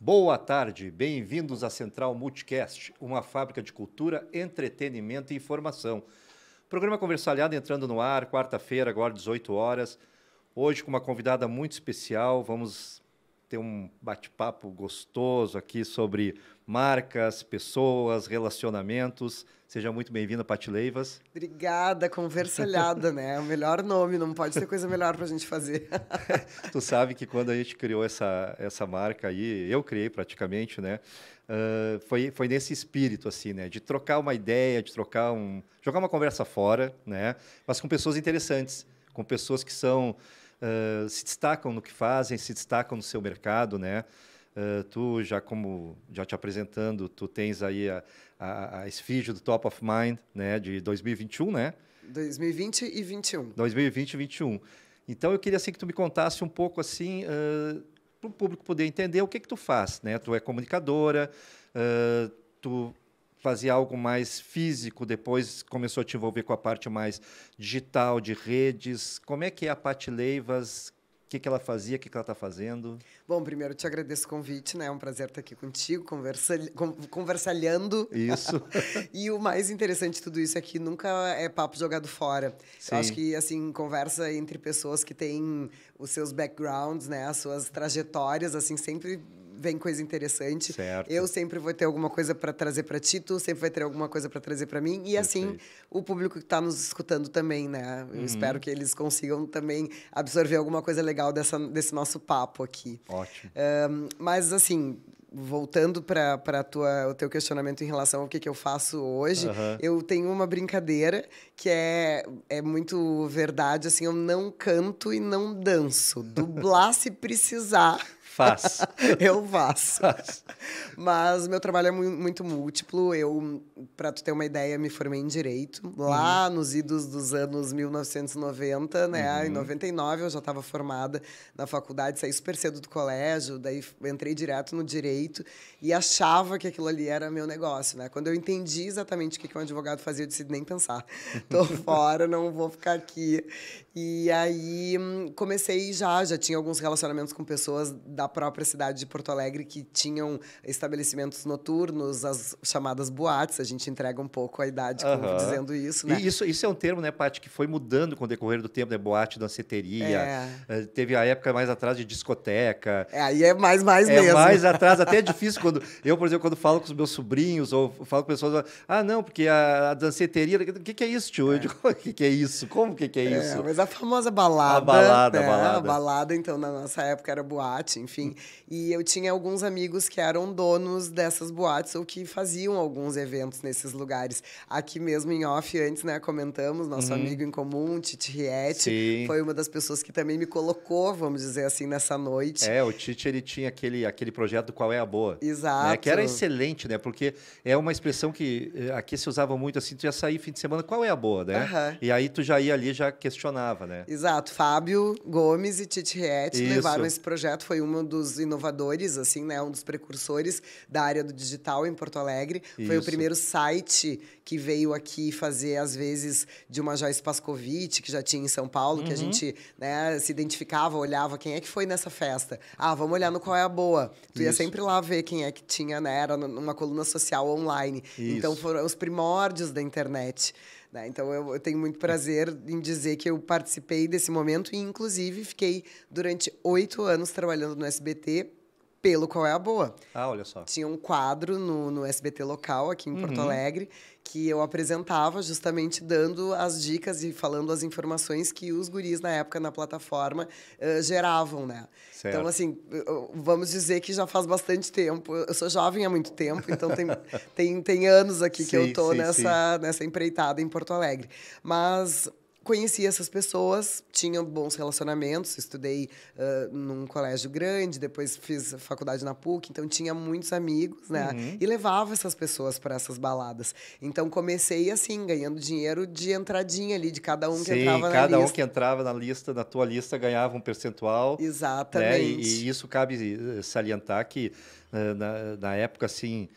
Boa tarde, bem-vindos à Central Multicast, uma fábrica de cultura, entretenimento e informação. Programa Conversalhado entrando no ar, quarta-feira, agora 18 horas. Hoje com uma convidada muito especial, vamos ter um bate-papo gostoso aqui sobre marcas, pessoas, relacionamentos. Seja muito bem vindo Pati Leivas. Obrigada, conversalhada, né? O melhor nome, não pode ser coisa melhor para a gente fazer. tu sabe que quando a gente criou essa, essa marca aí, eu criei praticamente, né? Uh, foi, foi nesse espírito, assim, né? De trocar uma ideia, de trocar um... Jogar uma conversa fora, né? Mas com pessoas interessantes, com pessoas que são se destacam no que fazem, se destacam no seu mercado, né? Uh, tu já como já te apresentando, tu tens aí a, a, a esfinge do Top of Mind, né, de 2021, né? 2020 e 21. 2020 e 21. Então eu queria assim que tu me contasse um pouco assim uh, para o público poder entender o que que tu faz, né? Tu é comunicadora, uh, tu fazia algo mais físico, depois começou a te envolver com a parte mais digital, de redes. Como é que é a Paty Leivas? O que, que ela fazia, o que, que ela está fazendo? Bom, primeiro te agradeço o convite, né? É um prazer estar aqui contigo, conversa, conversalhando. Isso. e o mais interessante de tudo isso é que nunca é papo jogado fora. Sim. Eu acho que, assim, conversa entre pessoas que têm os seus backgrounds, né? As suas trajetórias, assim, sempre vem coisa interessante. Certo. Eu sempre vou ter alguma coisa para trazer para ti, tu sempre vai ter alguma coisa para trazer para mim. E assim, Perfeito. assim, o público que está nos escutando também, né? Eu uhum. espero que eles consigam também absorver alguma coisa legal dessa, desse nosso papo aqui. Ótimo. Um, mas assim, voltando para o teu questionamento em relação ao que, que eu faço hoje, uhum. eu tenho uma brincadeira que é, é muito verdade. Assim, eu não canto e não danço. Dublar se precisar. Faz. eu faço. Faz. Mas meu trabalho é muito múltiplo. Eu, para tu ter uma ideia, me formei em direito lá uhum. nos idos dos anos 1990, né? Ah, uhum. Em 99 eu já estava formada na faculdade, saí super cedo do colégio, daí entrei direto no direito e achava que aquilo ali era meu negócio, né? Quando eu entendi exatamente o que um advogado fazia, eu decidi nem pensar. Tô fora, não vou ficar aqui. E aí hum, comecei já, já tinha alguns relacionamentos com pessoas da própria cidade de Porto Alegre que tinham estabelecimentos noturnos, as chamadas boates. A gente entrega um pouco a idade uhum. como, dizendo isso, né? E isso, isso é um termo, né, Paty, que foi mudando com o decorrer do tempo, né? Boate, danceteria. É. Eh, teve a época mais atrás de discoteca. É, aí é mais, mais é mesmo. mais atrás. Até é difícil quando... Eu, por exemplo, quando falo com os meus sobrinhos ou falo com pessoas... Ah, não, porque a, a danceteria... O que, que é isso, tio? É. o que, que é isso? Como que, que é, é isso? mas a famosa balada. A balada, né? a balada. É, a balada, então, na nossa época era boate, enfim enfim. E eu tinha alguns amigos que eram donos dessas boates ou que faziam alguns eventos nesses lugares. Aqui mesmo em off, antes, né, comentamos, nosso uhum. amigo em comum, Titi Riete, foi uma das pessoas que também me colocou, vamos dizer assim, nessa noite. É, o Titi, ele tinha aquele, aquele projeto Qual é a Boa. Né, Exato. Né, que era excelente, né? Porque é uma expressão que eh, aqui se usava muito, assim, tu ia sair fim de semana, qual é a boa, né? Uhum. E aí tu já ia ali, já questionava, né? Exato. Fábio Gomes e Titi Riete levaram esse projeto, foi uma dos inovadores, assim, né? Um dos precursores da área do digital em Porto Alegre. Isso. Foi o primeiro site que veio aqui fazer, às vezes, de uma Joyce Pascovitch, que já tinha em São Paulo, uhum. que a uhum. gente né, se identificava, olhava quem é que foi nessa festa. Ah, vamos olhar no Qual é a Boa. Tu Isso. ia sempre lá ver quem é que tinha, né? Era numa coluna social online. Então, Isso. Então foram os primórdios da internet. Né? Então, eu, eu, tenho muito prazer em dizer que eu participei desse momento e, inclusive, fiquei durante oito anos trabalhando no SBT pelo Qual é a Boa. Ah, olha só. Tinha um quadro no, no SBT local aqui em uhum. Porto Alegre que eu apresentava, justamente dando as dicas e falando as informações que os guris na época na plataforma uh, geravam, né? Então, certo. Então, assim, vamos dizer que já faz bastante tempo. Eu sou jovem há muito tempo, então tem, tem, tem anos aqui sim, que eu tô sim, nessa, sim. nessa empreitada em Porto Alegre. Mas conhecia essas pessoas, tinha bons relacionamentos, estudei uh, num colégio grande, depois fiz faculdade na PUC, então tinha muitos amigos, né? Uhum. E levava essas pessoas para essas baladas. Então comecei assim, ganhando dinheiro de entradinha ali, de cada um Sim, que entrava na lista. cada um que entrava na lista, na tua lista, ganhava um percentual. Exatamente. Né? E, e, isso cabe eh, salientar que na, na época, assim,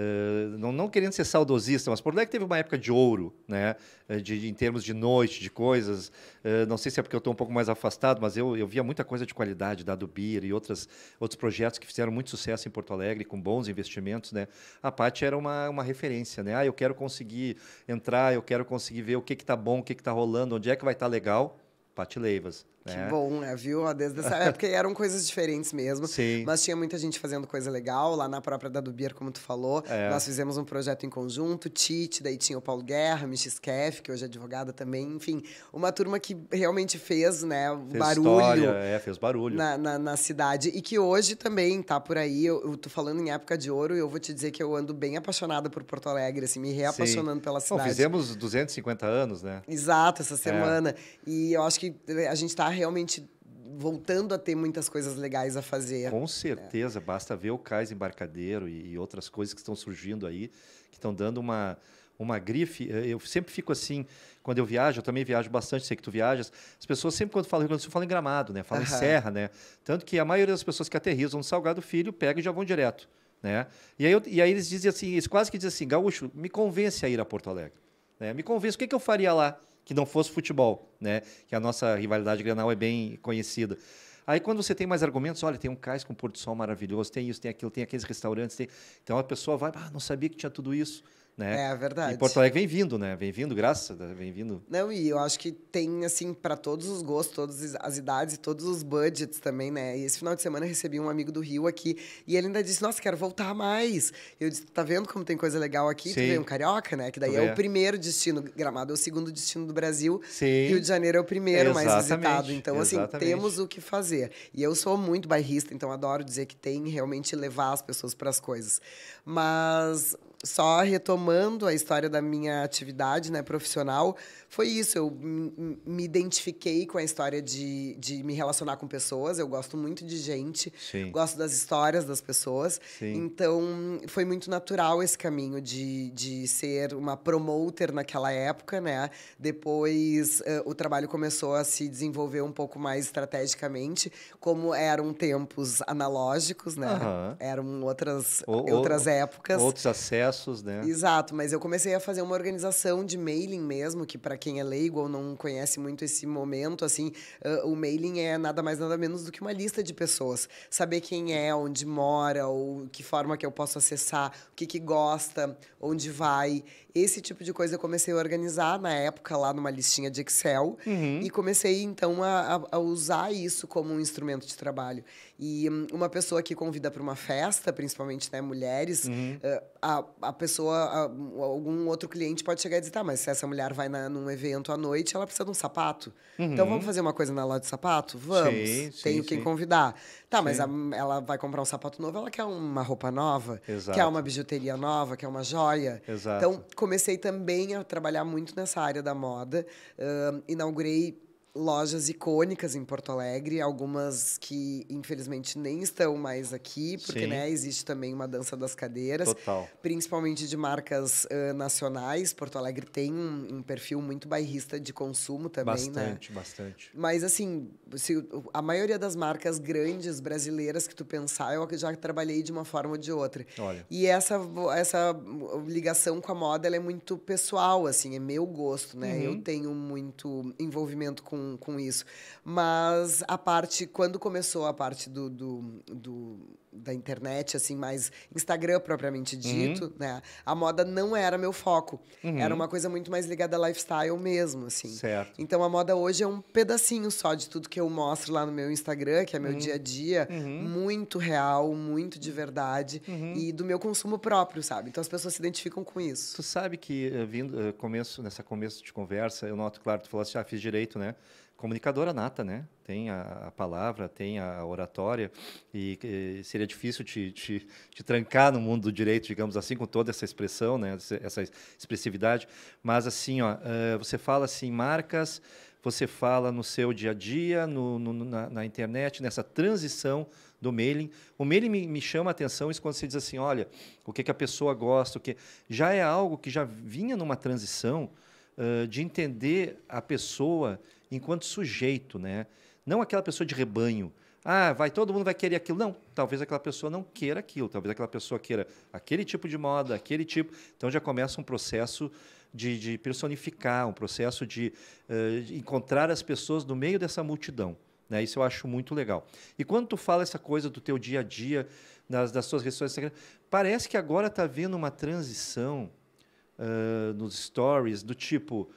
eh, não, não, querendo ser saudosista, mas Porto Alegre é teve uma época de ouro, né? De, eh, de em termos de noite, de coisas. Uh, não sei se é porque eu estou um pouco mais afastado, mas eu, eu via muita coisa de qualidade da Dubir e outras, outros projetos que fizeram muito sucesso em Porto Alegre, com bons investimentos, né? A Paty era uma, uma referência, né? Ah, eu quero conseguir entrar, eu quero conseguir ver o que está bom, o que está rolando, onde é que vai estar tá legal. Paty Leivas. Que né? bom, né? Viu? Desde essa época eram coisas diferentes mesmo. Sim. Mas tinha muita gente fazendo coisa legal. Lá na própria da Dubier, como tu falou, é. nós fizemos um projeto em conjunto. Tite, daí tinha o Paulo Guerra, Michis Kef, que hoje é advogada também. Enfim, uma turma que realmente fez, né? Fez barulho. História, é, fez barulho. Na, na, na, cidade. E que hoje também tá por aí. Eu, eu tô falando em época de ouro e eu vou te dizer que eu ando bem apaixonada por Porto Alegre, assim, me reapaixonando Sim. pela cidade. Bom, fizemos 250 anos, né? Exato, essa é. semana. É. E eu acho que eh, a gente tá realmente voltando a ter muitas coisas legais a fazer. Com certeza, é. basta ver o cais embarcadeiro e, e, outras coisas que estão surgindo aí, que estão dando uma uma grife. Eh, eu sempre fico assim, quando eu viajo, eu também viajo bastante, sei que tu viajas. As pessoas sempre quando falam Rio Grande do Sul, falam em Gramado, né? Falam uhum. em Serra, né? Tanto que a maioria das pessoas que aterrizam no Salgado Filho pegam e já vão direto, né? E aí, eu, e aí eles dizem assim, eles quase que dizem assim, gaúcho, me convence a ir a Porto Alegre. Né? Me convence, o que, que eu faria lá? que não fosse futebol, né? Que a nossa rivalidade granal é bem conhecida. Aí quando você tem mais argumentos, olha, tem um cais com um pôr do sol maravilhoso, tem isso, tem aquilo, tem aqueles restaurantes, tem... então a pessoa vai, ah, não sabia que tinha tudo isso. Né? É verdade. E Porto Alegre vem vindo, né? Vem vindo, graças, vem vindo. Não, e eu acho que tem, assim, para todos os gostos, todas as idades e todos os budgets também, né? E esse final de semana eu recebi um amigo do Rio aqui e ele ainda disse: Nossa, quero voltar mais. Eu disse: Tá vendo como tem coisa legal aqui? Sim. Tu veio um carioca, né? Que daí é. é. o é. primeiro destino. Gramado é o segundo destino do Brasil. Sim. Rio de Janeiro é o primeiro Exatamente. mais visitado. Então, assim, Exatamente. assim, temos o que fazer. E eu sou muito bairrista, então adoro dizer que tem realmente levar as pessoas para as coisas. Mas só retomando a história da minha atividade né, profissional, foi isso. Eu me identifiquei com a história de, de me relacionar com pessoas. Eu gosto muito de gente, Sim. gosto das histórias das pessoas. Sim. Então, foi muito natural esse caminho de, de ser uma promoter naquela época. né? Depois, uh, o trabalho começou a se desenvolver um pouco mais estrategicamente, como eram tempos analógicos, né? Uhum. eram outras, outras épocas. Outros acessos processos, né? Exato, mas eu comecei a fazer uma organização de mailing mesmo, que para quem é leigo ou não conhece muito esse momento, assim, uh, o mailing é nada mais nada menos do que uma lista de pessoas. Saber quem é, onde mora, ou que forma que eu posso acessar, o que, que gosta, onde vai. Esse tipo de coisa eu comecei a organizar na época, lá numa listinha de Excel. Uhum. E comecei, então, a, a, usar isso como um instrumento de trabalho. E hum, uma pessoa que convida para uma festa, principalmente né, mulheres, uhum. Eh, a, a pessoa, a, algum outro cliente pode chegar e dizer: tá, mas se essa mulher vai na, num evento à noite, ela precisa de um sapato. Então, uhum. Então vamos fazer uma coisa na loja de sapato? Vamos. Sim, Tenho sim, quem sim. convidar. Tá, mas ela vai comprar um sapato novo, ela quer uma roupa nova, Exato. quer uma bijuteria nova, quer uma joia. Exato. Então, comecei também a trabalhar muito nessa área da moda. Uh, inaugurei lojas icônicas em Porto Alegre, algumas que infelizmente nem estão mais aqui, porque né, existe também uma dança das cadeiras, Total. principalmente de marcas uh, nacionais. Porto Alegre tem um, um, perfil muito bairrista de consumo também, bastante, né? Bastante, bastante. Mas assim, se, a maioria das marcas grandes brasileiras que tu pensar, eu já trabalhei de uma forma ou de outra. Olha. E essa essa ligação com a moda, é muito pessoal, assim, é meu gosto, né? Uhum. Eu tenho muito envolvimento com com, isso. Mas a parte, quando começou a parte do, do, do da internet, assim, mais Instagram propriamente uhum. dito, uhum. né? A moda não era meu foco. Uhum. Era uma coisa muito mais ligada a lifestyle mesmo, assim. Certo. Então a moda hoje é um pedacinho só de tudo que eu mostro lá no meu Instagram, que é meu uhum. dia a dia, uhum. muito real, muito de verdade uhum. e do meu consumo próprio, sabe? Então as pessoas se identificam com isso. Tu sabe que eh, vindo eh, começo nessa começo de conversa, eu noto claro, tu falaste, assim, ah, fiz direito, né? comunicadora nata, né? Tem a, a palavra, tem a oratória, e, e seria difícil te, te, te, trancar no mundo do direito, digamos assim, com toda essa expressão, né? Essa expressividade. Mas assim, ó, uh, você fala assim, marcas, você fala no seu dia a dia, no, no, na, na, internet, nessa transição do mailing. O mailing me, me, chama a atenção isso quando você diz assim, olha, o que, que a pessoa gosta, o que já é algo que já vinha numa transição uh, de entender a pessoa enquanto sujeito, né? Não aquela pessoa de rebanho. Ah, vai todo mundo vai querer aquilo. Não, talvez aquela pessoa não queira aquilo, talvez aquela pessoa queira aquele tipo de moda, aquele tipo. Então já começa um processo de, de personificar, um processo de, uh, de encontrar as pessoas no meio dessa multidão. Né? Isso eu acho muito legal. E quando tu fala essa coisa do teu dia a dia, nas, das suas redes sociais, parece que agora está vendo uma transição uh, nos stories do tipo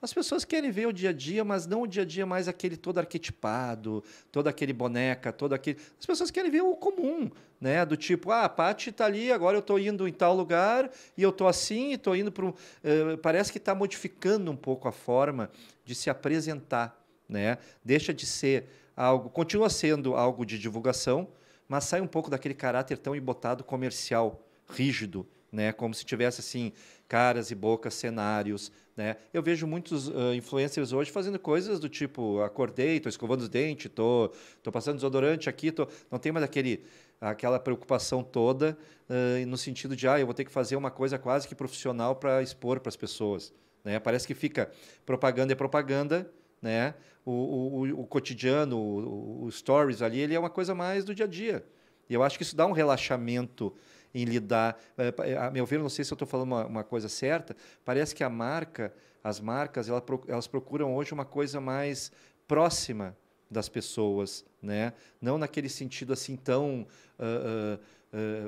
as pessoas querem ver o dia a dia, mas não o dia a dia mais aquele todo arquetipado, todo aquele boneca, todo aquele. As pessoas querem ver o comum, né? Do tipo, ah, a Paty tá ali, agora eu tô indo em tal lugar e eu tô assim, e tô indo para um. Uh, eh, parece que está modificando um pouco a forma de se apresentar, né? Deixa de ser algo, continua sendo algo de divulgação, mas sai um pouco daquele caráter tão embotado comercial, rígido né? Como se tivesse assim caras e bocas, cenários, né? Eu vejo muitos uh, influencers hoje fazendo coisas do tipo acordei, estou escovando os dentes, estou tô, tô passando desodorante aqui, tô... não tem mais aquele aquela preocupação toda uh, no sentido de ah, eu vou ter que fazer uma coisa quase que profissional para expor para as pessoas, né? Parece que fica propaganda é propaganda, né? O, o, o cotidiano, o, o stories ali, ele é uma coisa mais do dia a dia. E eu acho que isso dá um relaxamento em lidar. Eh, eh, a meu ver, não sei se eu estou falando uma, uma, coisa certa, parece que a marca, as marcas, elas procuram hoje uma coisa mais próxima das pessoas, né? Não naquele sentido assim tão uh,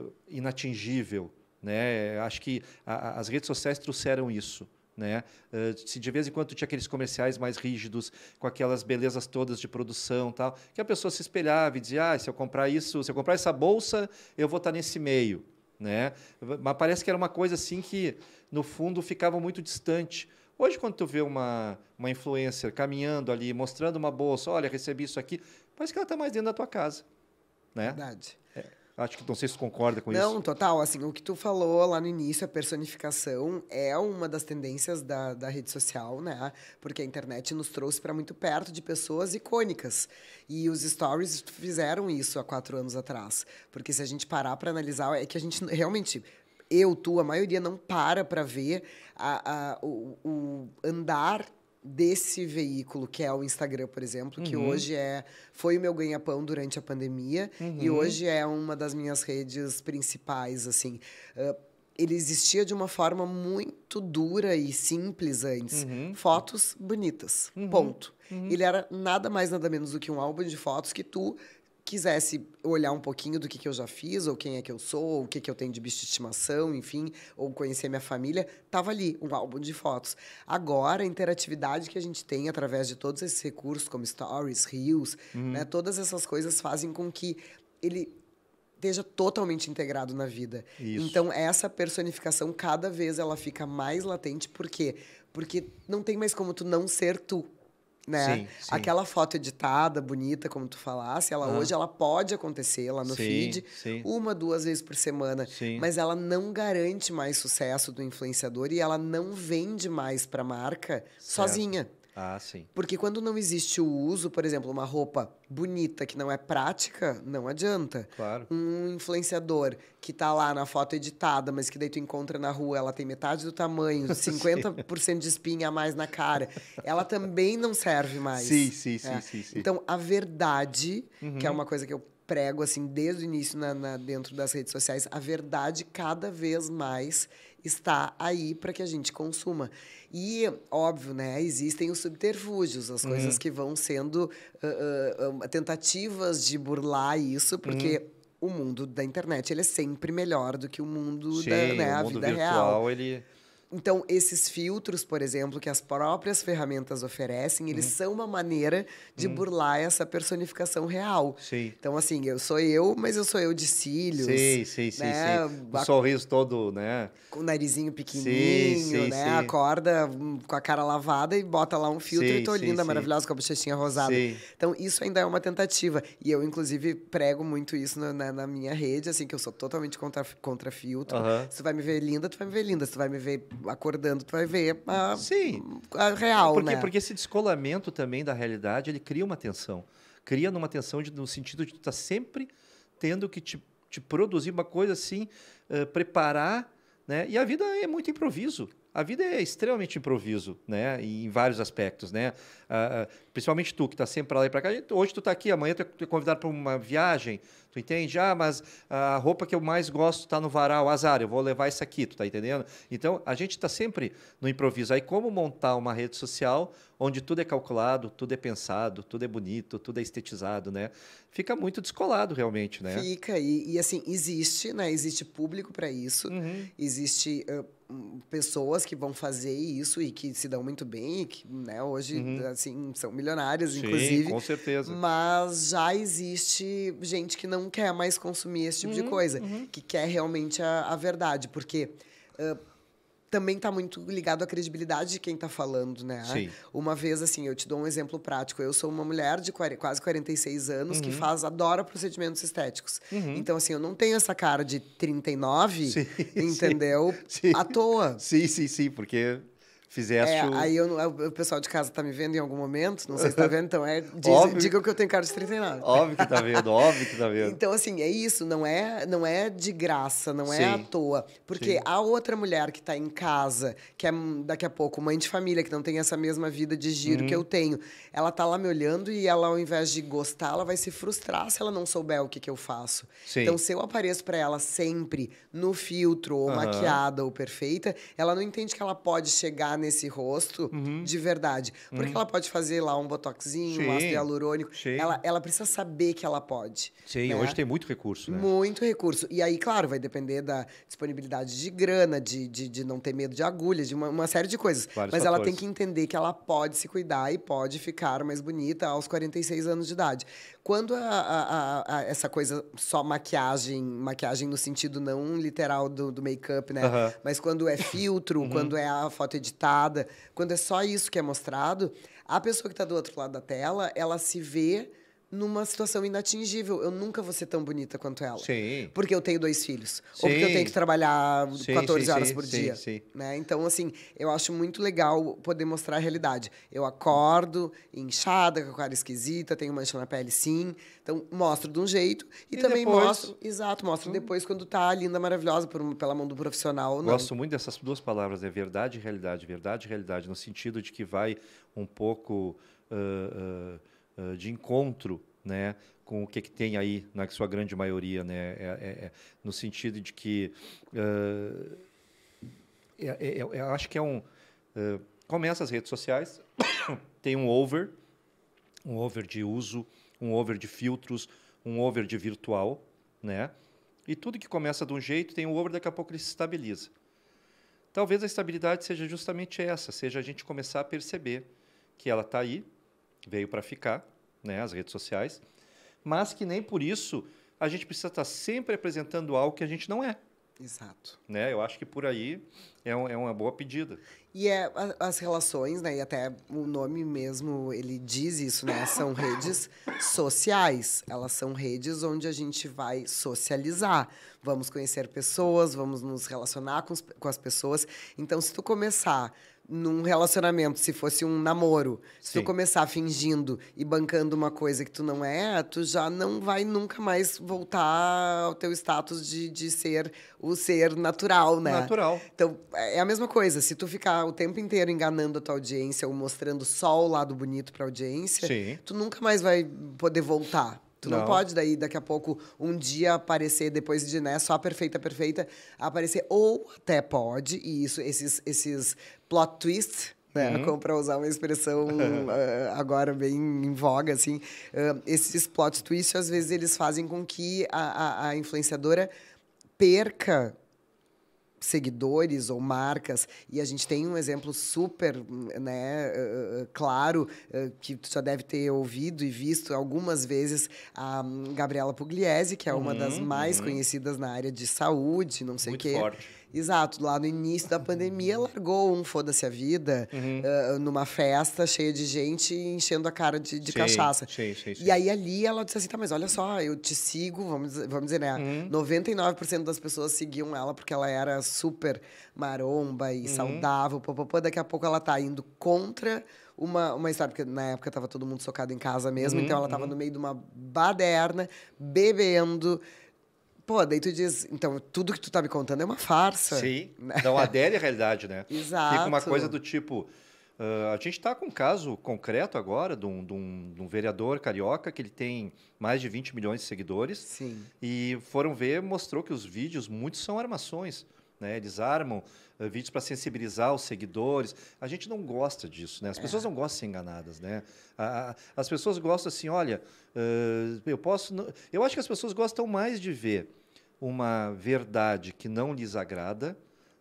uh, inatingível, né? Acho que a, as redes sociais trouxeram isso né? Uh, se de vez em quando tinha aqueles comerciais mais rígidos, com aquelas belezas todas de produção tal, que a pessoa se espelhava e dizia, ah, se eu comprar isso, se eu comprar essa bolsa, eu vou estar tá nesse meio. Né? Mas parece que era uma coisa assim que, no fundo, ficava muito distante. Hoje, quando tu vê uma, uma influencer caminhando ali, mostrando uma bolsa, olha, recebi isso aqui, parece que ela está mais dentro da tua casa. Né? Verdade. Acho que não sei se concorda com não, isso. Não, total. Assim, o que tu falou lá no início, a personificação é uma das tendências da, da rede social, né? Porque a internet nos trouxe para muito perto de pessoas icônicas. E os stories fizeram isso há quatro anos atrás. Porque se a gente parar para analisar, é que a gente realmente eu, tu, a maioria não para para ver a, a, o, o, andar desse veículo que é o Instagram, por exemplo, que uhum. hoje é foi o meu ganha-pão durante a pandemia uhum. e hoje é uma das minhas redes principais, assim. Uh, ele existia de uma forma muito dura e simples antes. Uhum. Fotos bonitas. Uhum. Ponto. Uhum. Ele era nada mais nada menos do que um álbum de fotos que tu quisesse olhar um pouquinho do que, que eu já fiz, ou quem é que eu sou, ou o que, que eu tenho de bicho de estimação, enfim, ou conhecer minha família, tava ali, um álbum de fotos. Agora, a interatividade que a gente tem através de todos esses recursos, como stories, reels, uhum. né, todas essas coisas fazem com que ele esteja totalmente integrado na vida. Isso. Então, essa personificação, cada vez ela fica mais latente, por quê? Porque não tem mais como tu não ser tu né? Sim, sim. Aquela foto editada, bonita, como tu falasse, ela ah. hoje ela pode acontecer lá no sim, feed, uma, duas vezes por semana, mas ela não garante mais sucesso do influenciador e ela não vende mais para a marca certo. sozinha. Ah, sim. Porque quando não existe o uso, por exemplo, uma roupa bonita que não é prática, não adianta. Claro. Um influenciador que tá lá na foto editada, mas que daí tu encontra na rua, ela tem metade do tamanho, 50% de espinha a mais na cara, ela também não serve mais. Sim, sim, é. sim, sim, sim, Então, a verdade, uhum. que é uhum. uma coisa que eu prego assim desde o início na, na, dentro das redes sociais, a verdade cada vez mais está aí para que a gente consuma. E, óbvio, né, existem os subterfúgios, as uhum. coisas que vão sendo uh, uh, tentativas de burlar isso, porque. Uhum. O mundo da internet ele é sempre melhor do que o mundo Sim, da né, o mundo a vida virtual, real. Ele então, esses filtros, por exemplo, que as próprias ferramentas oferecem, eles uhum. são uma maneira de uhum. burlar essa personificação real. Sim. Então, assim, eu sou eu, mas eu sou eu de cílios. Sim, sim, sim. Né? sim. O sorriso todo, né? Com o narizinho pequenininho, sim, sim, né? Sim. Acorda hum, com a cara lavada e bota lá um filtro e tô linda, maravilhosa, com a bochechinha rosada. Então, isso ainda é uma tentativa. E eu, inclusive, prego muito isso na, na, na minha rede, assim, que eu sou totalmente contra, contra filtro. Uhum. Se tu vai me ver linda, tu vai me ver linda. Se tu vai me ver acordando, tu vai ver a, Sim. a real, né? Porque esse descolamento também da realidade, ele cria uma tensão. Cria numa tensão de, no sentido de tu estar tá sempre tendo que te, te, produzir uma coisa assim, uh, preparar, né? E a vida é muito improviso. A vida é extremamente improviso, né? Em vários aspectos, né? Uh, principalmente tu que está sempre para lá e para cá. Hoje tu está aqui, amanhã tu é convidado para uma viagem, Tu entende? Ah, mas a roupa que eu mais gosto está no varal, azar, eu vou levar isso aqui, tu tá entendendo? Então, a gente está sempre no improviso. Aí, como montar uma rede social onde tudo é calculado, tudo é pensado, tudo é bonito, tudo é estetizado, né? Fica muito descolado, realmente, né? Fica, e, e assim, existe, né? Existe público para isso, uhum. existe... Uh, pessoas que vão fazer isso e que se dão muito bem e que né, hoje uhum. assim são milionárias Sim, inclusive com certeza mas já existe gente que não quer mais consumir esse tipo uhum, de coisa uhum. que quer realmente a, a verdade porque uh, também está muito ligado à credibilidade de quem está falando, né? Sim. Uma vez, assim, eu te dou um exemplo prático. Eu sou uma mulher de quase 46 anos uhum. que faz, adora procedimentos estéticos. Uhum. Então, assim, eu não tenho essa cara de 39, sim, entendeu? Sim. À toa. Sim, sim, sim, porque Fizeste. É, o... aí eu, é, o pessoal de casa tá me vendo em algum momento, não sei se tá vendo, então é. Diz, digam que eu tenho cara de 39. Óbvio que tá vendo, óbvio que tá vendo. Então, assim, é isso, não é, não é de graça, não é à toa. Porque Sim. a outra mulher que tá em casa, que é daqui a pouco mãe de família, que não tem essa mesma vida de giro hum. que uhum. eu tenho, ela tá lá me olhando e ela, ao invés de gostar, ela vai se frustrar se ela não souber o que, que eu faço. Sim. Então, se eu apareço para ela sempre no filtro, ou uhum. maquiada, ou perfeita, ela não entende que ela pode chegar nesse rosto uhum. de verdade. Porque uhum. ela pode fazer lá um botoxinho, Sim. um ácido hialurônico. Ela, ela precisa saber que ela pode. Sim, né? hoje tem muito recurso, né? Muito recurso. E aí, claro, vai depender da disponibilidade de grana, de, de, de não ter medo de agulha, de uma, uma série de coisas. Vários Mas fatores. ela tem que entender que ela pode se cuidar e pode ficar mais bonita aos 46 anos de idade quando a, a, a, essa coisa só maquiagem, maquiagem no sentido não literal do, do make-up, né? Uhum. Mas quando é filtro, uhum. quando é a foto editada, quando é só isso que é mostrado, a pessoa que está do outro lado da tela, ela se vê numa situação inatingível. Eu nunca vou ser tão bonita quanto ela. Sim. Porque eu tenho dois filhos. Sim. Ou porque eu tenho que trabalhar sim, 14 sim, horas por dia. Né? Então, assim, eu acho muito legal poder mostrar a realidade. Eu acordo inchada, com a cara esquisita, tenho mancha na pele, sim. Então, mostro de um jeito. E, e também depois... mostro... Exato, mostro hum. depois quando tá linda, maravilhosa, por, pela mão do profissional. Gosto muito dessas duas palavras, né? Verdade e realidade. Verdade e realidade, no sentido de que vai um pouco... Uh, uh, de encontro né, com o que, que tem aí, na sua grande maioria, né, é, é, é, no sentido de que uh, acho que é um uh, começa as redes sociais, tem um over, um over de uso, um over de filtros, um over de virtual, né, e tudo que começa de um jeito tem um over, daqui a pouco ele se estabiliza. Talvez a estabilidade seja justamente essa, seja a gente começar a perceber que ela está aí, veio para ficar né, as redes sociais, mas que nem por isso a gente precisa estar sempre apresentando algo que a gente não é. Exato. Né? Eu acho que por aí é, um, é uma boa pedida. E é as relações, né? E até o nome mesmo, ele diz isso, né? São redes sociais. Elas são redes onde a gente vai socializar. Vamos conhecer pessoas, vamos nos relacionar com, com as pessoas. Então, se tu começar num relacionamento, se fosse um namoro, Sim. se tu começar fingindo e bancando uma coisa que tu não é, tu já não vai nunca mais voltar ao teu status de, de ser o ser natural, né? Natural. Então, é, é a mesma coisa. Se tu ficar o tempo inteiro enganando a tua audiência ou mostrando só o lado bonito pra audiência, Sim. tu nunca mais vai poder voltar. Tu não. não. pode daí, daqui a pouco, um dia aparecer, depois de, né, só perfeita, perfeita, aparecer. Ou até pode, e isso, esses, esses plot twist, né? Uhum. Para usar uma expressão uh, eh, agora bem em voga, assim. Uh, esses plot twists, às vezes, eles fazem com que a, a, a influenciadora perca seguidores ou marcas e a gente tem um exemplo super né eh, claro que tu já deve ter ouvido e visto algumas vezes a Gabriela Pugliese que é uma uhum, das mais uhum. conhecidas na área de saúde não sei o quê forte Exato, lá no início da pandemia, largou um Foda-se a Vida uhum. uh, numa festa cheia de gente enchendo a cara de, de cachaça. e aí ali ela disse assim: tá, mas olha só, eu te sigo, vamos dizer, vamos dizer né? Uhum. 99% das pessoas seguiam ela porque ela era super maromba e uhum. saudável, pô, pô, pô. daqui a pouco ela tá indo contra uma, uma história, porque na época tava todo mundo socado em casa mesmo, uhum, então ela tava uhum. no meio de uma baderna, bebendo, Pô, daí tu diz, então, tudo que tu tá me contando é uma farsa. Sim, né? não adere é à realidade, né? Exato. Fica uma coisa do tipo... Uh, a gente está com um caso concreto agora de um, de, um, de um, vereador carioca que ele tem mais de 20 milhões de seguidores. Sim. E foram ver, mostrou que os vídeos, muitos são armações. Né? Eles armam uh, vídeos para sensibilizar os seguidores. A gente não gosta disso, né? As é. pessoas não gostam de ser enganadas, né? A, a, as pessoas gostam assim, olha, uh, eu posso... Eu acho que as pessoas gostam mais de ver uma verdade que não lhes agrada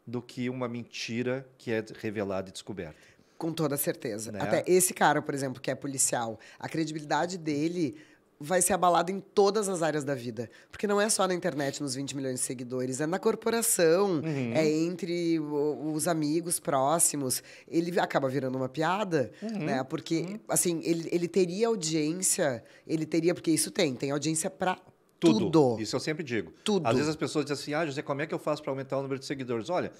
do que uma mentira que é revelada e descoberta. Com toda certeza. Né? Até esse cara, por exemplo, que é policial, a credibilidade dele vai ser abalada em todas as áreas da vida. Porque não é só na internet, nos 20 milhões de seguidores, é na corporação, uhum. é entre os amigos próximos. Ele acaba virando uma piada, uhum. né? Porque, uhum. assim, ele, ele teria audiência, ele teria, porque isso tem, tem audiência pra tudo. Tudo. Isso eu sempre digo. Tudo. Às vezes as pessoas dizem assim, ah, José, como é que eu faço para aumentar o número de seguidores? Olha,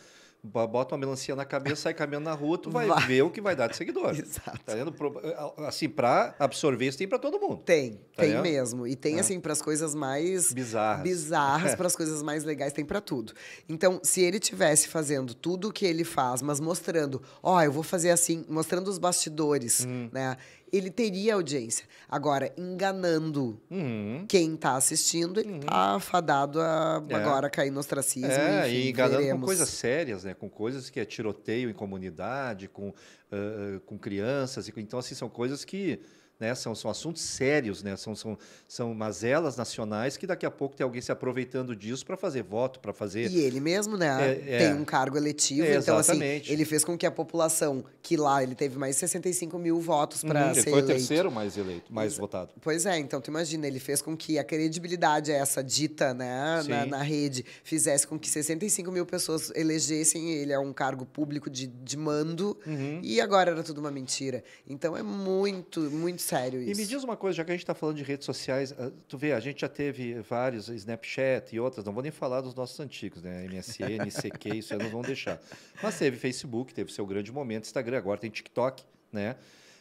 bota uma melancia na cabeça, sai caminhando na rua, tu vai, vai. ver o que vai dar de seguidor. Exato. Tá vendo? Eh, assim, para absorver isso tem para todo mundo. Tem, tá tem vendo? mesmo. E tem, é. assim, para as coisas mais... Bizarras. Bizarras, é. para as coisas mais legais, tem para tudo. Então, se ele tivesse fazendo tudo o que ele faz, mas mostrando, ó, oh, eu vou fazer assim, mostrando os bastidores, hum. né? ele teria audiência. Agora, enganando uhum. quem está assistindo, ele está uhum. fadado a é. agora cair no ostracismo. É, enfim, e enganando veremos. com coisas sérias, né? Com coisas que é tiroteio em comunidade, com, uh, com crianças. Então, assim, são coisas que né? São, são assuntos sérios, né? são, são, são mazelas nacionais que daqui a pouco tem alguém se aproveitando disso para fazer voto, para fazer. E ele mesmo, né? É, é, tem um cargo eletivo, é, então assim, exatamente. assim, ele fez com que a população, que lá ele teve mais de 65 mil votos para uhum, ser ele foi eleito. o terceiro mais eleito, mais pois, votado. Pois é, então tu imagina, ele fez com que a credibilidade essa dita né, na, na, rede fizesse com que 65 mil pessoas elegessem ele a um cargo público de, de mando, uhum. e agora era tudo uma mentira. Então é muito, muito sério isso. E me diz uma coisa, já que a gente está falando de redes sociais, ah, tu vê, a gente já teve vários, Snapchat e outras, não vou nem falar dos nossos antigos, né? MSN, CQ, isso aí não vão deixar. Mas teve Facebook, teve seu grande momento, Instagram, agora tem TikTok, né?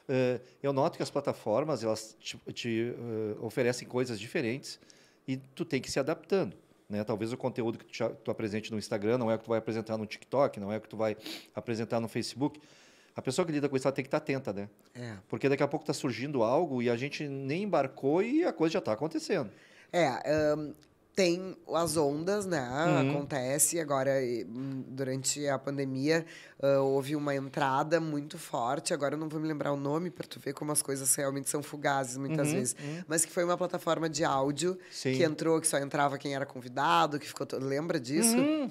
Ah, eu noto que as plataformas elas te, te ah, oferecem coisas diferentes e tu tem que ir se adaptando. Né? Talvez o conteúdo que tu, tu apresente no Instagram não é o que tu vai apresentar no TikTok, não é o que tu vai apresentar no Facebook a pessoa que lida com isso ela tem que estar atenta, né? É. Porque daqui a pouco está surgindo algo e a gente nem embarcou e a coisa já está acontecendo. É, um, tem as ondas, né? Uhum. Acontece. Agora, hum, durante a pandemia, uh, houve uma entrada muito forte. Agora eu não vou me lembrar o nome para tu ver como as coisas realmente são fugazes muitas uhum. vezes. Uhum. Mas que foi uma plataforma de áudio Sim. que entrou, que só entrava quem era convidado, que ficou. Lembra disso? Uhum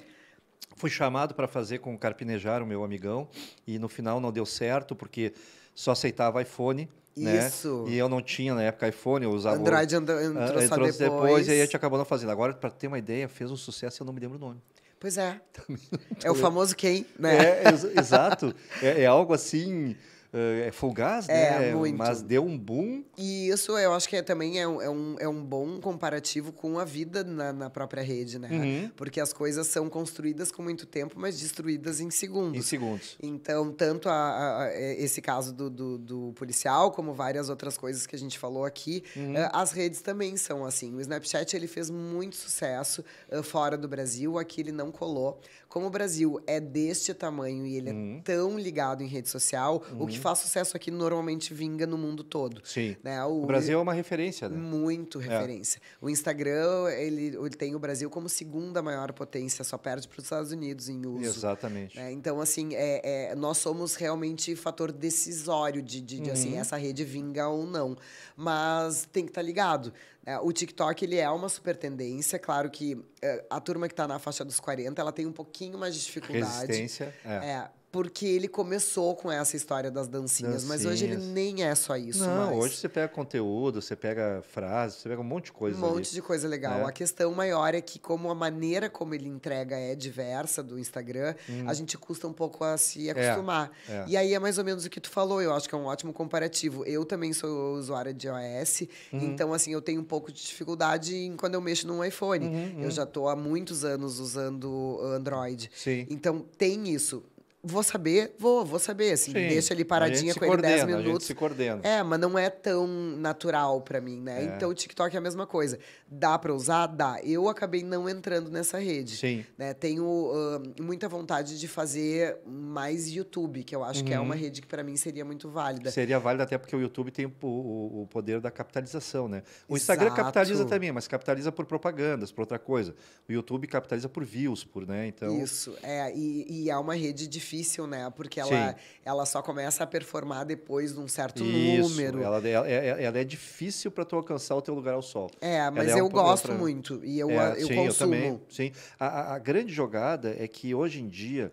fui chamado para fazer com o Carpinejar, o meu amigão, e no final não deu certo, porque só aceitava iPhone. Né? Isso. Né? E eu não tinha na época iPhone, eu usava. Android andra, entrou, ah, entrou depois. depois. E aí a gente acabou não fazendo. Agora, para ter uma ideia, fez um sucesso e eu não me lembro o nome. Pois é. É o famoso quem, né? É, ex exato. É, é algo assim. Eh, é fugaz, é, né? É, muito. Mas deu um boom. E isso eu acho que é, também é, é, um, é um bom comparativo com a vida na, na própria rede, né? Uhum. Porque as coisas são construídas com muito tempo, mas destruídas em segundos. Em segundos. Então, tanto a, a é, esse caso do, do, do, policial, como várias outras coisas que a gente falou aqui, uhum. Eh, as redes também são assim. O Snapchat ele fez muito sucesso eh, fora do Brasil, aqui ele não colou. Como o Brasil é deste tamanho e ele é uhum. é tão ligado em rede social, o que uhum faz sucesso aqui normalmente vinga no mundo todo. Sim. Né? O, o, Brasil é uma referência, né? Muito é. referência. É. O Instagram, ele, ele, tem o Brasil como segunda maior potência, só perde para os Estados Unidos em uso. Exatamente. Né? Então, assim, é, é, nós somos realmente fator decisório de, de, de assim, uhum. essa rede vinga ou não. Mas tem que estar tá ligado. É, o TikTok ele é uma super tendência. Claro que é, a turma que está na faixa dos 40 ela tem um pouquinho mais de dificuldade. Resistência. É. é porque ele começou com essa história das dancinhas, dancinhas. mas hoje ele nem é só isso. Não, hoje você pega conteúdo, você pega frases, você pega um monte de coisa. Um monte ali. de coisa legal. É. A questão maior é que, como a maneira como ele entrega é diversa do Instagram, hum. a gente custa um pouco a se é, acostumar. É. É. E aí é mais ou menos o que tu falou, eu acho que é um ótimo comparativo. Eu também sou usuária de iOS, uhum. então, assim, eu tenho um pouco de dificuldade em quando eu mexo num iPhone. Uhum, eu uhum. já estou há muitos anos usando Android. Sim. Então, tem isso vou saber, vou, vou saber. Assim, deixa ele paradinha com ele 10 minutos. se coordena. É, mas não é tão natural para mim, né? É. Então o TikTok é a mesma coisa. Dá para usar? Dá. Eu acabei não entrando nessa rede. Sim. Né? Tenho uh, muita vontade de fazer mais YouTube, que eu acho uhum. que é uma uhum. rede que para mim seria muito válida. Seria válida até porque o YouTube tem o, o, o poder da capitalização, né? O Instagram Exato. capitaliza também, mas capitaliza por propagandas, por outra coisa. O YouTube capitaliza por views, por, né? Então... Isso, é. E, e é uma rede difícil difícil, né? Porque ela, ela só começa a performar depois de um certo Isso, número. Ela, é, ela, é, ela é difícil para tu alcançar o teu lugar ao sol. É, mas é eu um gosto outra... muito e eu, é, eu sim, consumo. Eu também, sim, a, a, grande jogada é que hoje em dia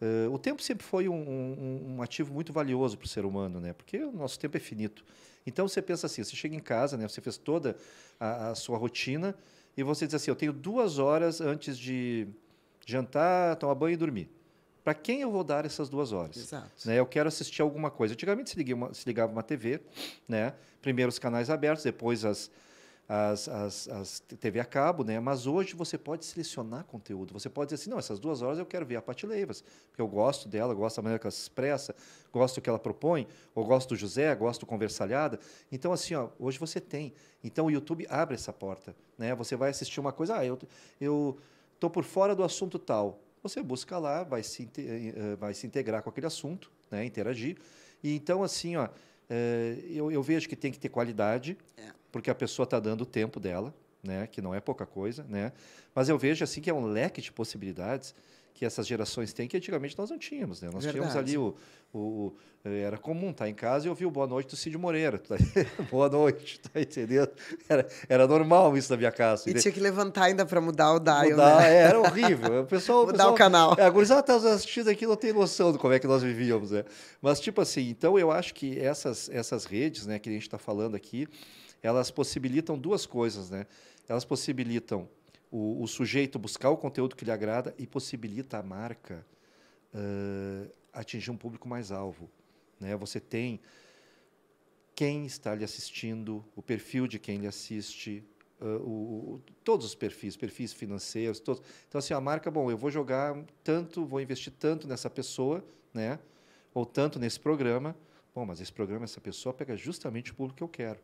uh, o tempo sempre foi um, um, um ativo muito valioso para o ser humano, né? Porque o nosso tempo é finito. Então você pensa assim, você chega em casa, né? Você fez toda a, a sua rotina e você diz assim, eu tenho duas horas antes de jantar, tomar banho e dormir para quem eu vou dar essas duas horas? Exato. Né? Eu quero assistir alguma coisa. Antigamente se, uma, se ligava uma TV, né? primeiro os canais abertos, depois as, as, as, as, TV a cabo, né? mas hoje você pode selecionar conteúdo. Você pode dizer assim, não, essas duas horas eu quero ver a Paty Leivas, porque eu gosto dela, gosto da maneira que ela se expressa, gosto do que ela propõe, ou gosto do José, gosto do Conversalhada. Então, assim, ó, hoje você tem. Então, o YouTube abre essa porta. Né? Você vai assistir uma coisa, ah, eu... eu Estou por fora do assunto tal você busca lá, vai se, eh, eh, vai se integrar com aquele assunto, né, interagir. E então, assim, ó, eh, eu, eu vejo que tem que ter qualidade, é. porque a pessoa está dando o tempo dela, né, que não é pouca coisa, né? Mas eu vejo assim que é um leque de possibilidades que essas gerações têm, que antigamente nós não tínhamos. Né? Nós Verdade. tínhamos ali o, o, o, eh, Era comum estar em casa e ouvir o Boa Noite do Cid Moreira. Tá... Boa noite, tá entendendo? Era, era normal isso na minha casa. E tinha que levantar ainda para mudar o dial, mudar, né? É, era horrível. O pessoal, mudar pessoal, o canal. É, a gurizada está assistindo aqui não tem noção de como é que nós vivíamos, né? Mas, tipo assim, então eu acho que essas, essas redes né, que a gente está falando aqui, elas possibilitam duas coisas, né? Elas possibilitam o, o, sujeito buscar o conteúdo que lhe agrada e possibilita a marca uh, atingir um público mais alvo. Né? Você tem quem está lhe assistindo, o perfil de quem lhe assiste, uh, o, o, todos os perfis, perfis financeiros, todos. Então, assim, a marca, bom, eu vou jogar tanto, vou investir tanto nessa pessoa, né? ou tanto nesse programa. Bom, mas esse programa, essa pessoa pega justamente o público que eu quero.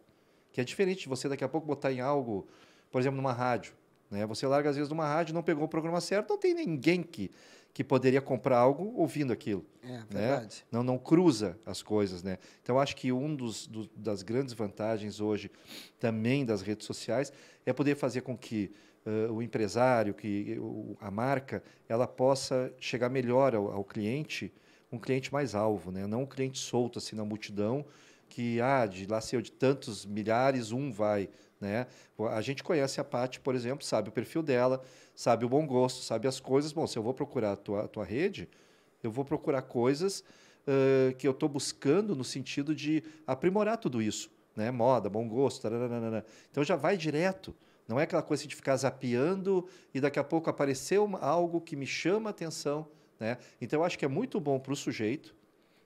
Que é diferente de você daqui a pouco botar em algo, por exemplo, numa rádio. Né? Você larga, às vezes, numa rádio, não pegou o programa certo, não tem ninguém que, que poderia comprar algo ouvindo aquilo. É, né? verdade. Não, não cruza as coisas, né? Então, acho que um dos, do, das grandes vantagens hoje também das redes sociais é poder fazer com que uh, o empresário, que a marca, ela possa chegar melhor ao, ao cliente, um cliente mais alvo, né? Não um cliente solto, assim, na multidão, que, ah, de lá ser de tantos milhares, um vai né? A gente conhece a Paty, por exemplo, sabe o perfil dela, sabe o bom gosto, sabe as coisas. Bom, se eu vou procurar a tua, a tua rede, eu vou procurar coisas uh, que eu estou buscando no sentido de aprimorar tudo isso. Né? Moda, bom gosto, taranana. então já vai direto. Não é aquela coisa de ficar zapeando e daqui a pouco apareceu algo que me chama a atenção. Né? Então eu acho que é muito bom para o sujeito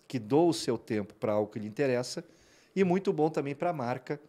que doa o seu tempo para algo que lhe interessa e muito bom também para a marca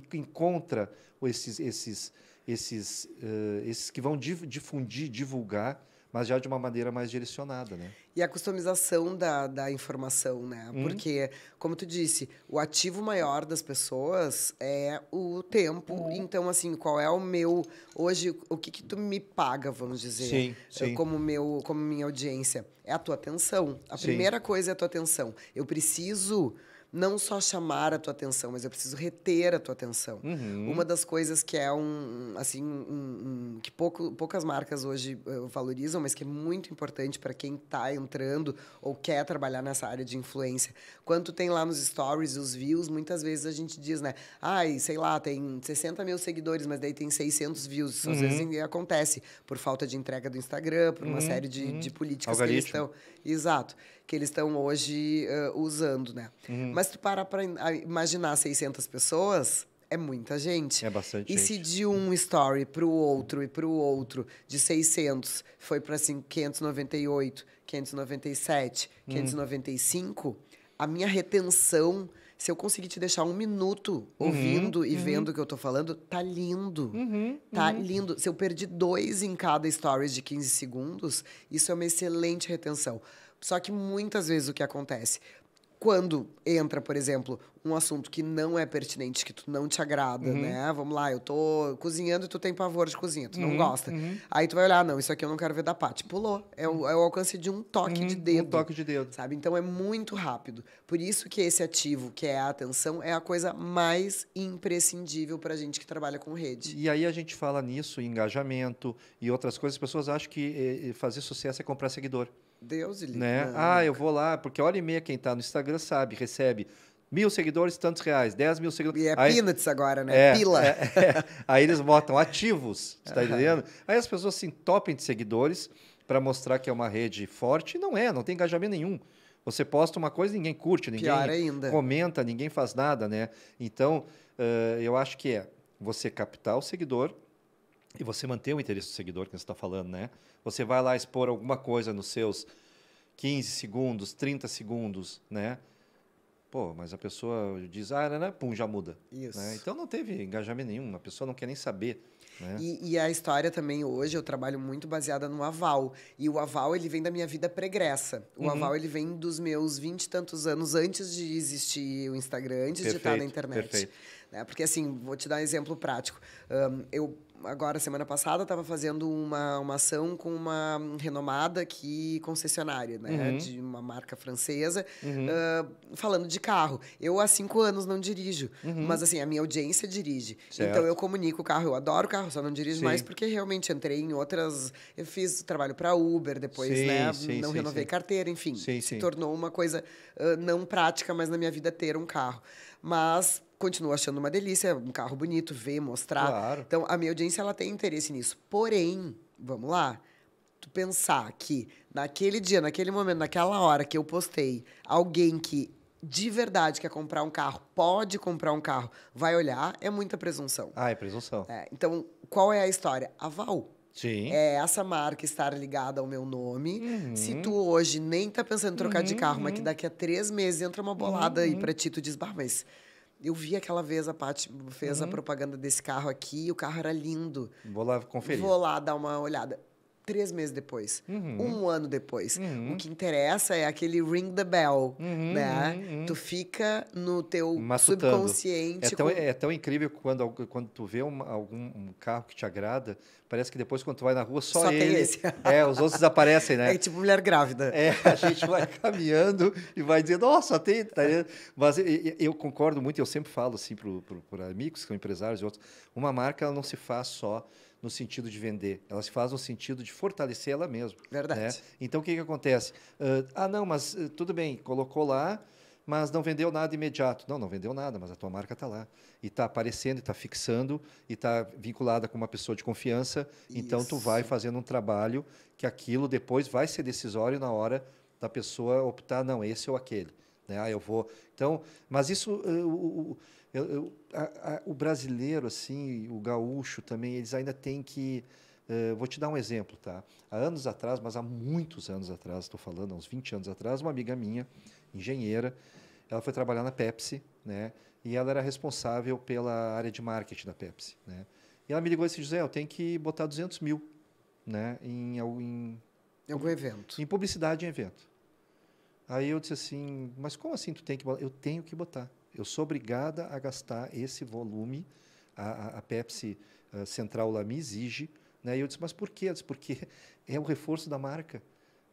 que encontra esses, esses, esses, uh, esses que vão difundir, divulgar, mas já de uma maneira mais direcionada, né? E a customização da, da informação, né? Hum. Porque, como tu disse, o ativo maior das pessoas é o tempo. Hum. Então, assim, qual é o meu... Hoje, o que, que tu me paga, vamos dizer, sim, sim. Como, meu, como minha audiência? É a tua atenção. A sim. primeira coisa é a tua atenção. Eu preciso não só chamar a tua atenção, mas eu preciso reter a tua atenção. Uhum. Uma das coisas que é um, assim, um, um, que pouco, poucas marcas hoje uh, valorizam, mas que é muito importante para quem está entrando ou quer trabalhar nessa área de influência. Quanto tem lá nos stories, os views, muitas vezes a gente diz, né? Ai, sei lá, tem 60 mil seguidores, mas daí tem 600 views. Às uhum. vezes eh, acontece por falta de entrega do Instagram, por uma uhum. série de, uhum. de políticas Algaritmo. que eles estão Exato. Que eles estão hoje uh, usando, né? Uhum. Mas tu parar para imaginar 600 pessoas, é muita gente. É bastante E gente. se de um story para o outro e para o outro, de 600 foi para assim, 598, 597, 595, a minha retenção se eu conseguir te deixar um minuto uhum, ouvindo e uhum. vendo o que eu tô falando, tá lindo. Uhum, tá uhum. lindo. Se eu perdi dois em cada stories de 15 segundos, isso é uma excelente retenção. Só que muitas vezes o que acontece? quando entra, por exemplo, um assunto que não é pertinente, que tu não te agrada, uhum. né? Vamos lá, eu tô cozinhando e tu tem pavor de cozinha, tu uhum. não gosta. Uhum. Aí tu vai olhar, não, isso aqui eu não quero ver da parte. Pulou. É o, é o alcance de um toque uhum, de dedo. Um toque de dedo. Sabe? Então é muito rápido. Por isso que esse ativo, que é a atenção, é a coisa mais imprescindível pra gente que trabalha com rede. E aí a gente fala nisso, engajamento e outras coisas. As pessoas acham que eh, eh, fazer sucesso é comprar seguidor. Deus e né? né? Ah, eu vou lá, porque hora e meia quem está no Instagram sabe, recebe mil seguidores, tantos reais, 10 mil seguidores. E é aí, peanuts agora, né? É, Pila. É, é. Aí eles botam ativos, você tá entendendo? Aí as pessoas se entopem de seguidores para mostrar que é uma rede forte. Não é, não tem engajamento nenhum. Você posta uma coisa ninguém curte, ninguém comenta, ninguém faz nada, né? Então, uh, eu acho que é você captar o seguidor e você manter o interesse do seguidor, que você está falando, né? Você vai lá expor alguma coisa nos seus 15 segundos, 30 segundos, né? Pô, mas a pessoa diz, ah, né, né, pum, já muda. Isso. Né? Então não teve engajamento nenhum, a pessoa não quer nem saber. Né? E, e, a história também hoje, eu trabalho muito baseada no aval. E o aval, ele vem da minha vida pregressa. O uhum. aval, ele vem dos meus vinte e tantos anos antes de existir o Instagram, antes perfeito, de estar na internet. Perfeito. Né? Porque, assim, vou te dar um exemplo prático. Um, eu agora, semana passada, estava fazendo uma, uma ação com uma renomada que concessionária, né? Uhum. De uma marca francesa, uhum. uh, falando de carro. Eu, há cinco anos, não dirijo. Uhum. Mas, assim, a minha audiência dirige. Então, certo. Então, eu comunico o carro. Eu adoro o carro, só não dirijo sim. mais porque realmente entrei em outras... Eu fiz trabalho para Uber depois, sim, né? Sim, não renovei carteira, enfim. se tornou uma coisa uh, não prática, mas na minha vida, ter um carro. Mas continua achando uma delícia, um carro bonito, ver, mostrar. Claro. Então, a minha audiência ela tem interesse nisso. Porém, vamos lá, tu pensar que naquele dia, naquele momento, naquela hora que eu postei, alguém que de verdade quer comprar um carro, pode comprar um carro, vai olhar, é muita presunção. Ah, é presunção. É, então, qual é a história? A Val. Sim. É essa marca estar ligada ao meu nome. Uhum. Se tu hoje nem tá pensando em trocar uhum. de carro, mas que uhum. daqui a três meses entra uma bolada uhum. aí pra ti, tu diz, bah, mas eu vi aquela vez a Paty fez uhum. a propaganda desse carro aqui, o carro era lindo. Vou lá conferir. Vou lá dar uma olhada três meses depois, uhum. um ano depois. Uhum. O que interessa é aquele ring the bell, uhum, né? Uhum, uhum. Tu fica no teu Massutando. subconsciente. É tão, com... é tão incrível quando, quando tu vê um, algum um carro que te agrada, parece que depois quando tu vai na rua, só, só ele... É, os outros desaparecem, né? É tipo mulher grávida. É, a gente vai caminhando e vai dizer, nossa, tem... Tá Mas eu concordo muito, eu sempre falo assim para amigos que são empresários e outros, uma marca ela não se faz só no sentido de vender, ela se faz no sentido de fortalecer ela mesma. Né? Verdade. Né? Então, o que, que acontece? Uh, ah, não, mas uh, tudo bem, colocou lá, mas não vendeu nada imediato. Não, não vendeu nada, mas a tua marca está lá. E está aparecendo, está fixando, e está vinculada com uma pessoa de confiança. Isso. Então, tu vai fazendo um trabalho que aquilo depois vai ser decisório na hora da pessoa optar, não, esse ou aquele. Né? Ah, eu vou... Então, mas isso... Uh, eu, eu, a, a, o brasileiro, assim, o gaúcho também, eles ainda têm que. Uh, vou te dar um exemplo, tá? Há anos atrás, mas há muitos anos atrás, estou falando, há uns 20 anos atrás, uma amiga minha, engenheira, ela foi trabalhar na Pepsi, né? E ela era responsável pela área de marketing da Pepsi, né? E ela me ligou e disse, José, eu tenho que botar 200 mil, né? Em, em algum evento. Em publicidade em evento. Aí eu disse assim, mas como assim tu tem que botar? Eu tenho que botar. Eu sou obrigada a gastar esse volume. A, a, Pepsi a eh, Central lá me exige. Né? E eu disse, mas por quê? Eu disse, porque é o reforço da marca.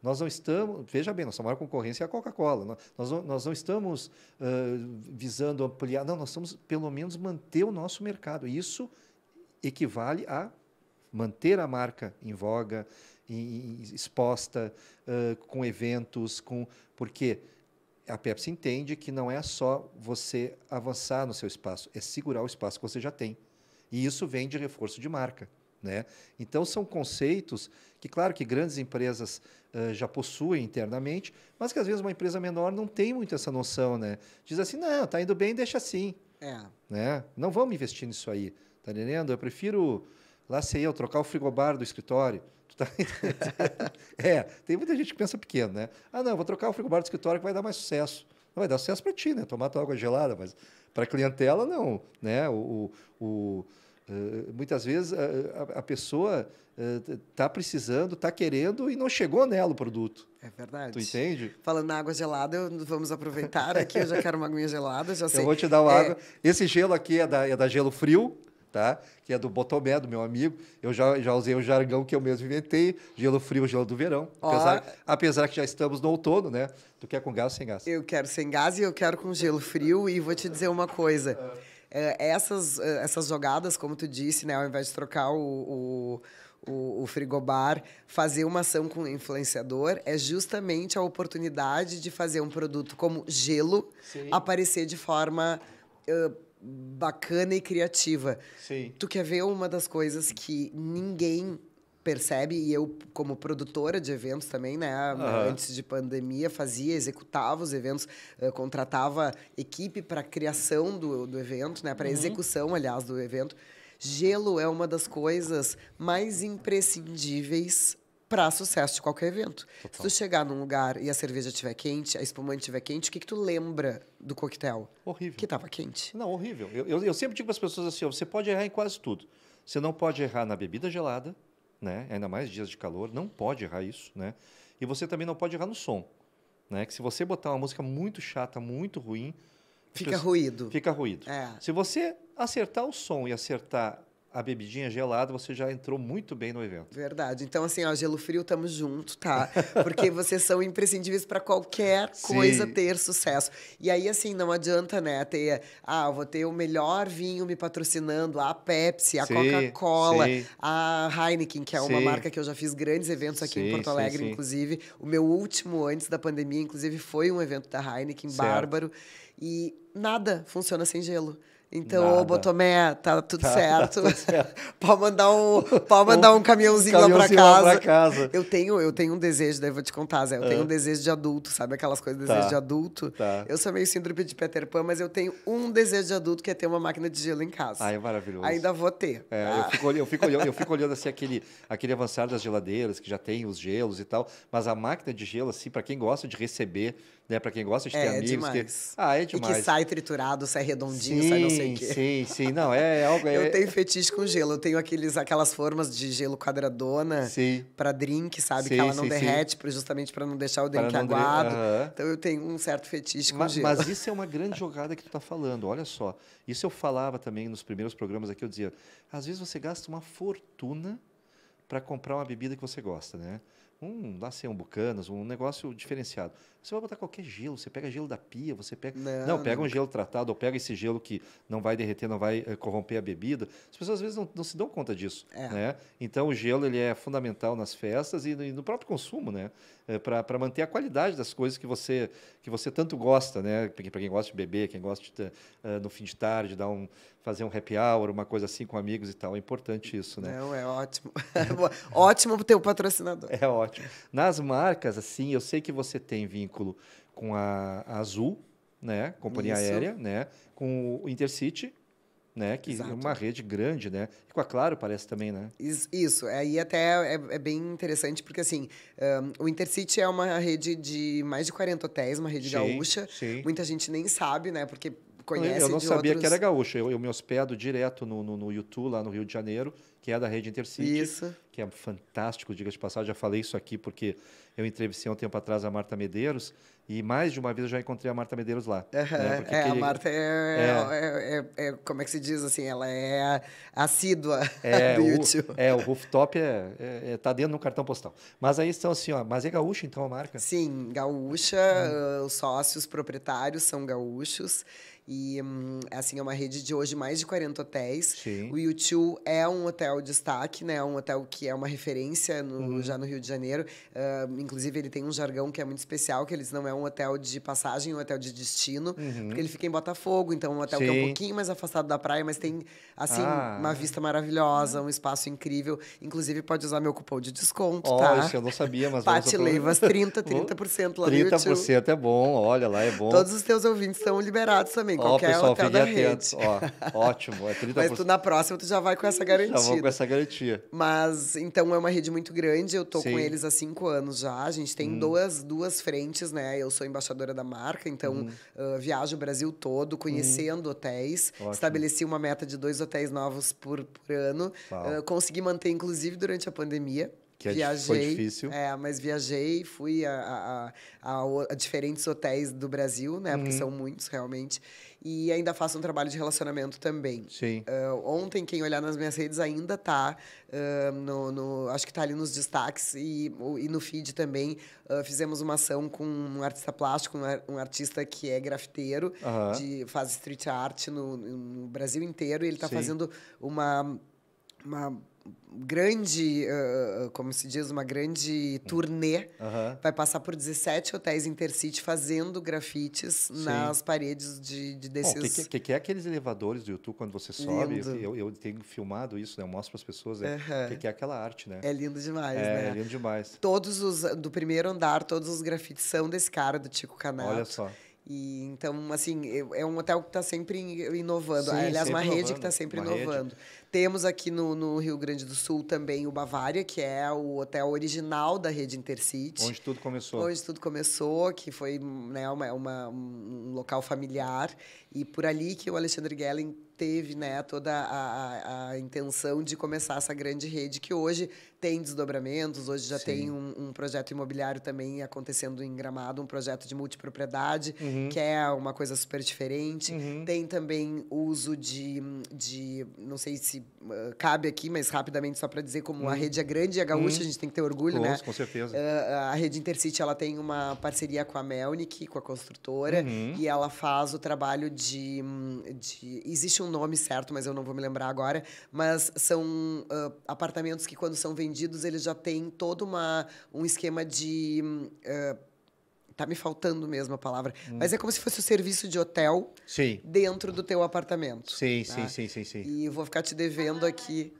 Nós não estamos, veja bem, nossa maior concorrência é a Coca-Cola. Nós, nós não estamos uh, visando ampliar, não, nós estamos pelo menos manter o nosso mercado. Isso equivale a manter a marca em voga, em, em, exposta, uh, com eventos, com porque a Pepsi entende que não é só você avançar no seu espaço, é segurar o espaço que você já tem. E isso vem de reforço de marca. Né? Então, são conceitos que, claro, que grandes empresas uh, já possuem internamente, mas que às vezes uma empresa menor não tem muito essa noção. Né? Diz assim: não, está indo bem, deixa assim. É. Né? Não vamos investir nisso aí. Tá entendendo? Eu prefiro, lá sei eu, trocar o frigobar do escritório Tá... é, tem muita gente que pensa pequeno, né? Ah, não, vou trocar o frigobar do escritório que vai dar mais sucesso. Não vai dar sucesso para ti, né? Tomar tua água gelada, mas para a clientela, não. Né? O, o, o uh, muitas vezes a, a pessoa está eh, uh, precisando, está querendo e não chegou nela o produto. É verdade. Tu entende? Falando na água gelada, eu, vamos aproveitar aqui. Eu já quero uma aguinha gelada, já sei. Eu vou te dar uma é... água. Esse gelo aqui é da, é da gelo frio tá? Que é do Botomé, do meu amigo. Eu já, já usei o jargão que eu mesmo inventei, gelo frio, gelo do verão. Apesar, apesar que já estamos no outono, né? Tu quer com gás ou sem gás? Eu quero sem gás e eu quero com gelo frio. E vou te dizer uma coisa. É, é, essas, é, essas jogadas, como tu disse, né? Ao invés de trocar o, o o, o, frigobar, fazer uma ação com o influenciador é justamente a oportunidade de fazer um produto como gelo Sim. aparecer de forma. Uh, bacana e criativa. Sim. Tu quer ver uma das coisas que ninguém percebe e eu como produtora de eventos também né uhum. antes de pandemia fazia executava os eventos eh, contratava equipe para criação do, do evento né para uhum. execução aliás do evento gelo é uma das coisas mais imprescindíveis para sucesso de qualquer evento. Total. Se tu chegar num lugar e a cerveja estiver quente, a espumante estiver quente, o que, que tu lembra do coquetel? Horrível. Que estava quente. Não, horrível. Eu, eu, eu sempre digo para as pessoas assim: ó, você pode errar em quase tudo. Você não pode errar na bebida gelada, né? ainda mais dias de calor, não pode errar isso. Né? E você também não pode errar no som. Né? Que se você botar uma música muito chata, muito ruim. Fica pessoas... ruído. Fica ruído. É. Se você acertar o som e acertar a bebidinha gelada, você já entrou muito bem no evento. Verdade. Então, assim, ó, gelo frio, tamo junto, tá? Porque vocês são imprescindíveis para qualquer coisa Sim. ter sucesso. E aí, assim, não adianta, né, ter, ah, vou ter o melhor vinho me patrocinando, a Pepsi, a Coca-Cola, a Heineken, que é uma sim. marca que eu já fiz grandes eventos aqui sim, em Porto Alegre, sim, inclusive. O meu último antes da pandemia, inclusive, foi um evento da Heineken, certo. bárbaro. E nada funciona sem gelo. Então, ô Botomé, tá tudo tá, tá, certo. Tá tudo certo. pode mandar um, pode mandar um caminhãozinho, caminhãozinho lá para casa. casa. Eu tenho, eu tenho um desejo, daí vou te contar, Zé. Eu é. tenho ah. um desejo de adulto, sabe aquelas coisas tá. desejo tá. de adulto? Tá. Eu sou meio síndrome de Peter Pan, mas eu tenho um desejo de adulto que é ter uma máquina de gelo em casa. Ah, é maravilhoso. Ainda vou ter. É, ah. eu, fico olhando, eu, fico olhando, eu fico olhando assim aquele aquele avançar das geladeiras que já tem os gelos e tal, mas a máquina de gelo assim, para quem gosta de receber né? Para quem gosta de ter é, amigos. que... Ah, é demais. E que sai triturado, sai redondinho, sim, sai não sei o quê. Sim, sim. Não, é, é algo. É... Eu tenho fetiche com gelo. Eu tenho aqueles, aquelas formas de gelo quadradona para drink, sabe? Sim, que ela não sim, derrete, sim. justamente para não deixar o drink aguado. Uhum. Então eu tenho um certo fetiche com mas, gelo. Mas isso é uma grande jogada que tu está falando, olha só. Isso eu falava também nos primeiros programas aqui, eu dizia, às vezes você gasta uma fortuna para comprar uma bebida que você gosta, né? um, lá sei, um Bucanas, um negócio diferenciado. Você vai botar qualquer gelo, você pega gelo da pia, você pega. Não, não pega não. um gelo tratado, ou pega esse gelo que não vai derreter, não vai eh, corromper a bebida. As pessoas às vezes não, não se dão conta disso. É. Né? Então o gelo ele é fundamental nas festas e no, próprio consumo, né? É, eh, para manter a qualidade das coisas que você, que você tanto gosta, né? Para quem gosta de beber, quem gosta de, uh, no fim de tarde, dar um, fazer um happy hour, uma coisa assim com amigos e tal. É importante isso, né? Não, é ótimo. É ótimo ter o teu patrocinador. É ótimo. Nas marcas, assim, eu sei que você tem vinho veículo com a, a Azul, né? Companhia Isso. aérea, né? Com o Intercity, né? Que é Exato. é uma rede grande, né? E com a Claro parece também, né? Isso. Aí é, até é, é bem interessante, porque assim, um, o Intercity é uma rede de mais de 40 hotéis, uma rede sim, gaúcha. Sim. Muita gente nem sabe, né? Porque conhece. Eu não sabia outros... que era gaúcho. Eu, eu, me hospedo direto no, no, no YouTube, lá no Rio de Janeiro, que é da rede Intercity. Isso. Que é fantástico, diga de passagem. Já falei isso aqui porque eu entrevistei há um tempo atrás a Marta Medeiros e mais de uma vez eu já encontrei a Marta Medeiros lá. Né? É, a Marta é é. é, é... é, Como é que se diz assim? Ela é assídua é, do YouTube. É, o rooftop é, é tá dentro do cartão postal. Mas aí estão assim, ó. Mas é gaúcha então a marca? Sim, gaúcha. Hum. Ah, os sócios proprietários são gaúchos. E, hum, assim, é uma rede de hoje mais de 40 hotéis. Sim. O U2 é um hotel destaque, né? É um hotel que é uma referência no, uhum. já no Rio de Janeiro. Uh, inclusive, ele tem um jargão que é muito especial, que eles não é um hotel de passagem, é um hotel de destino. Uhum. Porque ele fica em Botafogo, então é um hotel Sim. que é um pouquinho mais afastado da praia, mas tem, assim, ah. uma vista maravilhosa, um espaço incrível. Inclusive, pode usar meu cupom de desconto, oh, tá? Isso eu não sabia, mas... Pati Leivas, 30, 30% lá 30 no 30% é bom, olha lá, é bom. Todos os teus ouvintes estão liberados também qualquer ó, pessoal, hotel da rede. Ó, ótimo, é 30%. Mas tu na próxima tu já vai com essa garantia. Já vou com essa garantia. Mas então é uma rede muito grande, eu tô Sim. com eles há cinco anos já. A gente tem hum. duas, duas frentes, né? Eu sou embaixadora da marca, então hum. uh, viajo o Brasil todo, conhecendo hum. hotéis. Ótimo. Estabeleci uma meta de dois hotéis novos por, por ano. Uh, consegui manter, inclusive, durante a pandemia que é viajei, foi difícil. É, mas viajei, fui a, a, a, a diferentes hotéis do Brasil, né? Uhum. Porque são muitos realmente e ainda faço um trabalho de relacionamento também. Sim. Uh, ontem, quem olhar nas minhas redes ainda tá uh, no, no, Acho que tá ali nos destaques e, e no feed também. Uh, fizemos uma ação com um artista plástico, um, um artista que é grafiteiro, -huh. de, faz street art no, no Brasil inteiro. E ele está fazendo uma uma grande, uh, como se diz, uma grande turnê. Uhum. Vai passar por 17 hotéis Intercity fazendo grafites Sim. nas paredes de, de desses... O que, que, que, é aqueles elevadores do YouTube quando você sobe? Eu, eu, tenho filmado isso, né? Eu mostro para as pessoas. É, uhum. que, que, é aquela arte, né? É lindo demais, é, né? É lindo demais. Todos os... Do primeiro andar, todos os grafites são desse cara, do Tico Canal. Olha só. E, então, assim, é um hotel que está sempre inovando. Sim, Aliás, tá sempre uma inovando. rede que está sempre uma inovando. Rede. Temos aqui no, no, Rio Grande do Sul também o Bavária, que é o hotel original da rede Intercity. Onde tudo começou. Onde tudo começou, que foi né, uma, uma um local familiar. E por ali que o Alexandre Gellen teve né, toda a, a, a, intenção de começar essa grande rede, que hoje tem desdobramentos, hoje já Sim. tem um, um, projeto imobiliário também acontecendo em Gramado, um projeto de multipropriedade, uhum. que é uma coisa super diferente. Uhum. Tem também uso de, de, não sei se eh, cabe aqui, mas rapidamente só para dizer como hum. a rede é grande e a Gaúcha, hum. a gente tem que ter orgulho, Close, né? Com certeza. Uh, a rede Intercity ela tem uma parceria com a Melnick, com a construtora, uhum. e ela faz o trabalho de, de, Existe um nome certo, mas eu não vou me lembrar agora, mas são uh, apartamentos que, quando são vendidos, eles já têm todo uma, um esquema de. Uh, tá me faltando mesmo a palavra, hum. mas é como se fosse o serviço de hotel sim. dentro do teu apartamento. Sim, tá? sim, sim, sim, sim. E vou ficar te devendo aqui.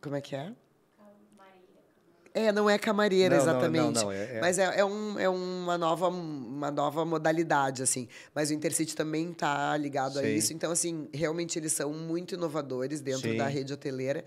Como é que é? É, não é camareira não, exatamente. Não, não, é, é... Mas é, é, um, é uma, nova, uma nova modalidade, assim. Mas o Intercity também está ligado Sim. a isso. Então, assim, realmente eles são muito inovadores dentro Sim. da rede hoteleira.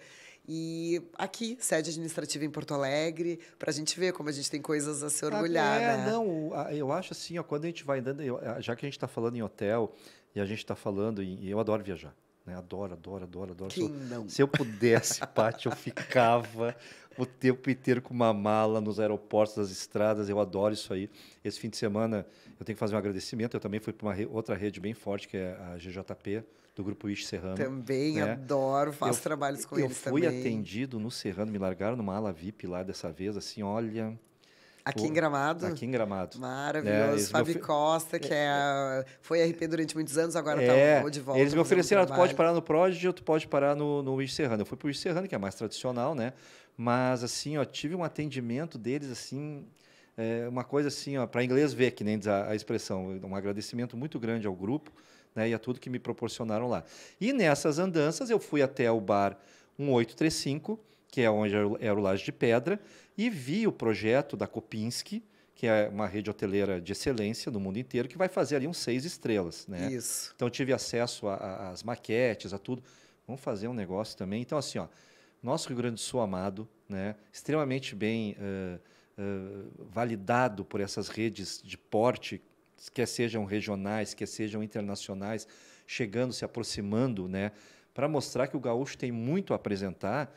E aqui, sede administrativa em Porto Alegre, para a gente ver como a gente tem coisas a se ah, orgulhar. É, né? não, eu acho assim, ó, quando a gente vai andando, já que a gente está falando em hotel e a gente está falando, em, eu adoro viajar né? Adoro, adoro, adoro, adoro. Quem se, eu, não? se eu pudesse, Paty, eu ficava o tempo inteiro com uma mala nos aeroportos, nas estradas. Eu adoro isso aí. Esse fim de semana eu tenho que fazer um agradecimento. Eu também fui para uma re outra rede bem forte, que é a GJP, do grupo Ixi Serrano. Também né? adoro, faço eu, trabalhos com eu eles também. Eu fui atendido no Serrano, me largaram numa ala VIP lá dessa vez, assim, olha Aqui em Gramado. Aqui em Gramado. É, Maravilhoso. É, Fábio Costa, que é, foi RP durante muitos anos, agora está é, de volta. Eles me ofereceram, tu pode parar no Prodigy ou tu pode parar no, no Wish Serrano. Eu fui para o Serrano, que é mais tradicional, né? Mas, assim, ó, tive um atendimento deles, assim, é uma coisa assim, ó, para inglês ver, que nem diz a, a expressão. Um agradecimento muito grande ao grupo, né? E a tudo que me proporcionaram lá. E nessas andanças, eu fui até o bar 1835, que é onde era o Laje de Pedra, e vi o projeto da Kopinski, que é uma rede hoteleira de excelência no mundo inteiro, que vai fazer ali uns seis estrelas. Né? Isso. Então, tive acesso às maquetes, a tudo. Vamos fazer um negócio também. Então, assim, ó, nosso Rio Grande do Sul amado, né? extremamente bem uh, uh, validado por essas redes de porte, que sejam regionais, que sejam internacionais, chegando, se aproximando, né? para mostrar que o gaúcho tem muito a apresentar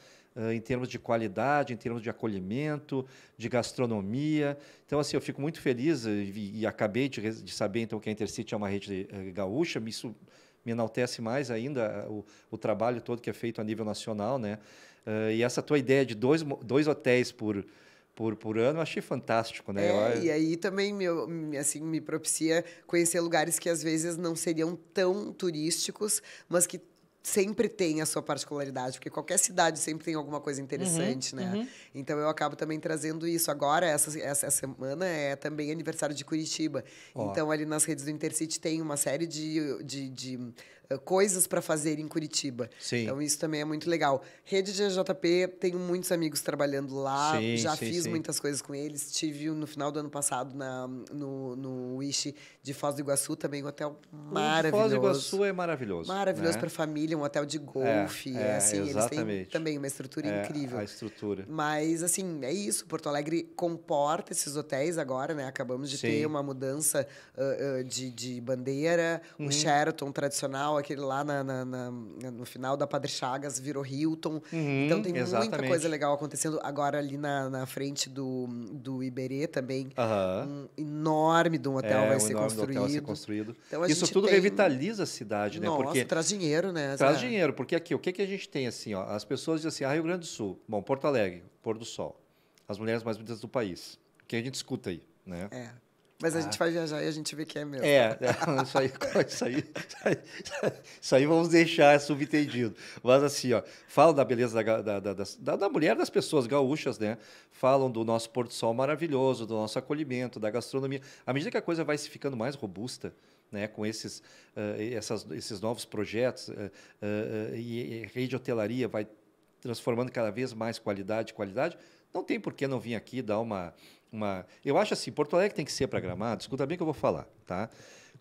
em termos de qualidade, em termos de acolhimento, de gastronomia. Então, assim, eu fico muito feliz eh, e, e acabei de, de, saber, então, que a Intercity é uma rede eh, gaúcha, isso me enaltece mais ainda eh, o, o trabalho todo que é feito a nível nacional, né? Uh, e essa tua ideia de dois, dois hotéis por, por, por ano, eu achei fantástico, né? É, eu... E aí também me, assim, me propicia conhecer lugares que às vezes não seriam tão turísticos, mas que sempre tem a sua particularidade, porque qualquer cidade sempre tem alguma coisa interessante, uhum, né? Uhum. Então eu acabo também trazendo isso. Agora, essa, essa, semana é também aniversário de Curitiba. Oh. Então, ali nas redes do Intercity tem uma série de, de, de eh, coisas para fazer em Curitiba. Sim. Então isso também é muito legal. Rede JP, tenho muitos amigos trabalhando lá, sim, já sim, fiz muitas coisas com eles. Tive no final do ano passado na, no, no Wish de Foz do Iguaçu também, um hotel maravilhoso. Foz do Iguaçu é maravilhoso. Maravilhoso né? para família, um hotel de é, golfe, é, é, assim, exatamente. eles têm também uma estrutura é, incrível. A estrutura. Mas assim, é isso, Porto Alegre comporta esses hotéis agora, né? Acabamos de ter uma mudança uh, uh, de, de bandeira, uhum. um Sheraton tradicional aquele lá na, na, na, no final da Padre Chagas virou Hilton. Uhum, então tem exatamente. muita coisa legal acontecendo. Agora ali na, na frente do, do Iberê também, uhum. um enorme de um hotel, é, vai, um ser enorme hotel vai ser construído. Então, Isso tudo tem... revitaliza a cidade, né? Nossa, porque traz dinheiro, né? Traz é. dinheiro, porque aqui, o que, que a gente tem assim, ó, as pessoas dizem assim, ah, Rio Grande do Sul, bom, Porto Alegre, pôr do sol, as mulheres mais bonitas do país, o que a gente escuta aí, né? É. Mas a ah. gente vai viajar e a gente vê que é mesmo. É, é isso aí, isso aí, isso aí, vamos deixar subentendido. Mas assim, ó, falam da beleza da, da, da, da, mulher das pessoas gaúchas, né? Falam do nosso porto sol maravilhoso, do nosso acolhimento, da gastronomia. À medida que a coisa vai se ficando mais robusta, né, com esses, eh, essas, esses novos projetos eh, eh, e, rede de hotelaria vai transformando cada vez mais qualidade, qualidade, não tem por que não vir aqui dar uma uma. Eu acho assim, Porto Alegre tem que ser para Gramado, escuta bem que eu vou falar, tá?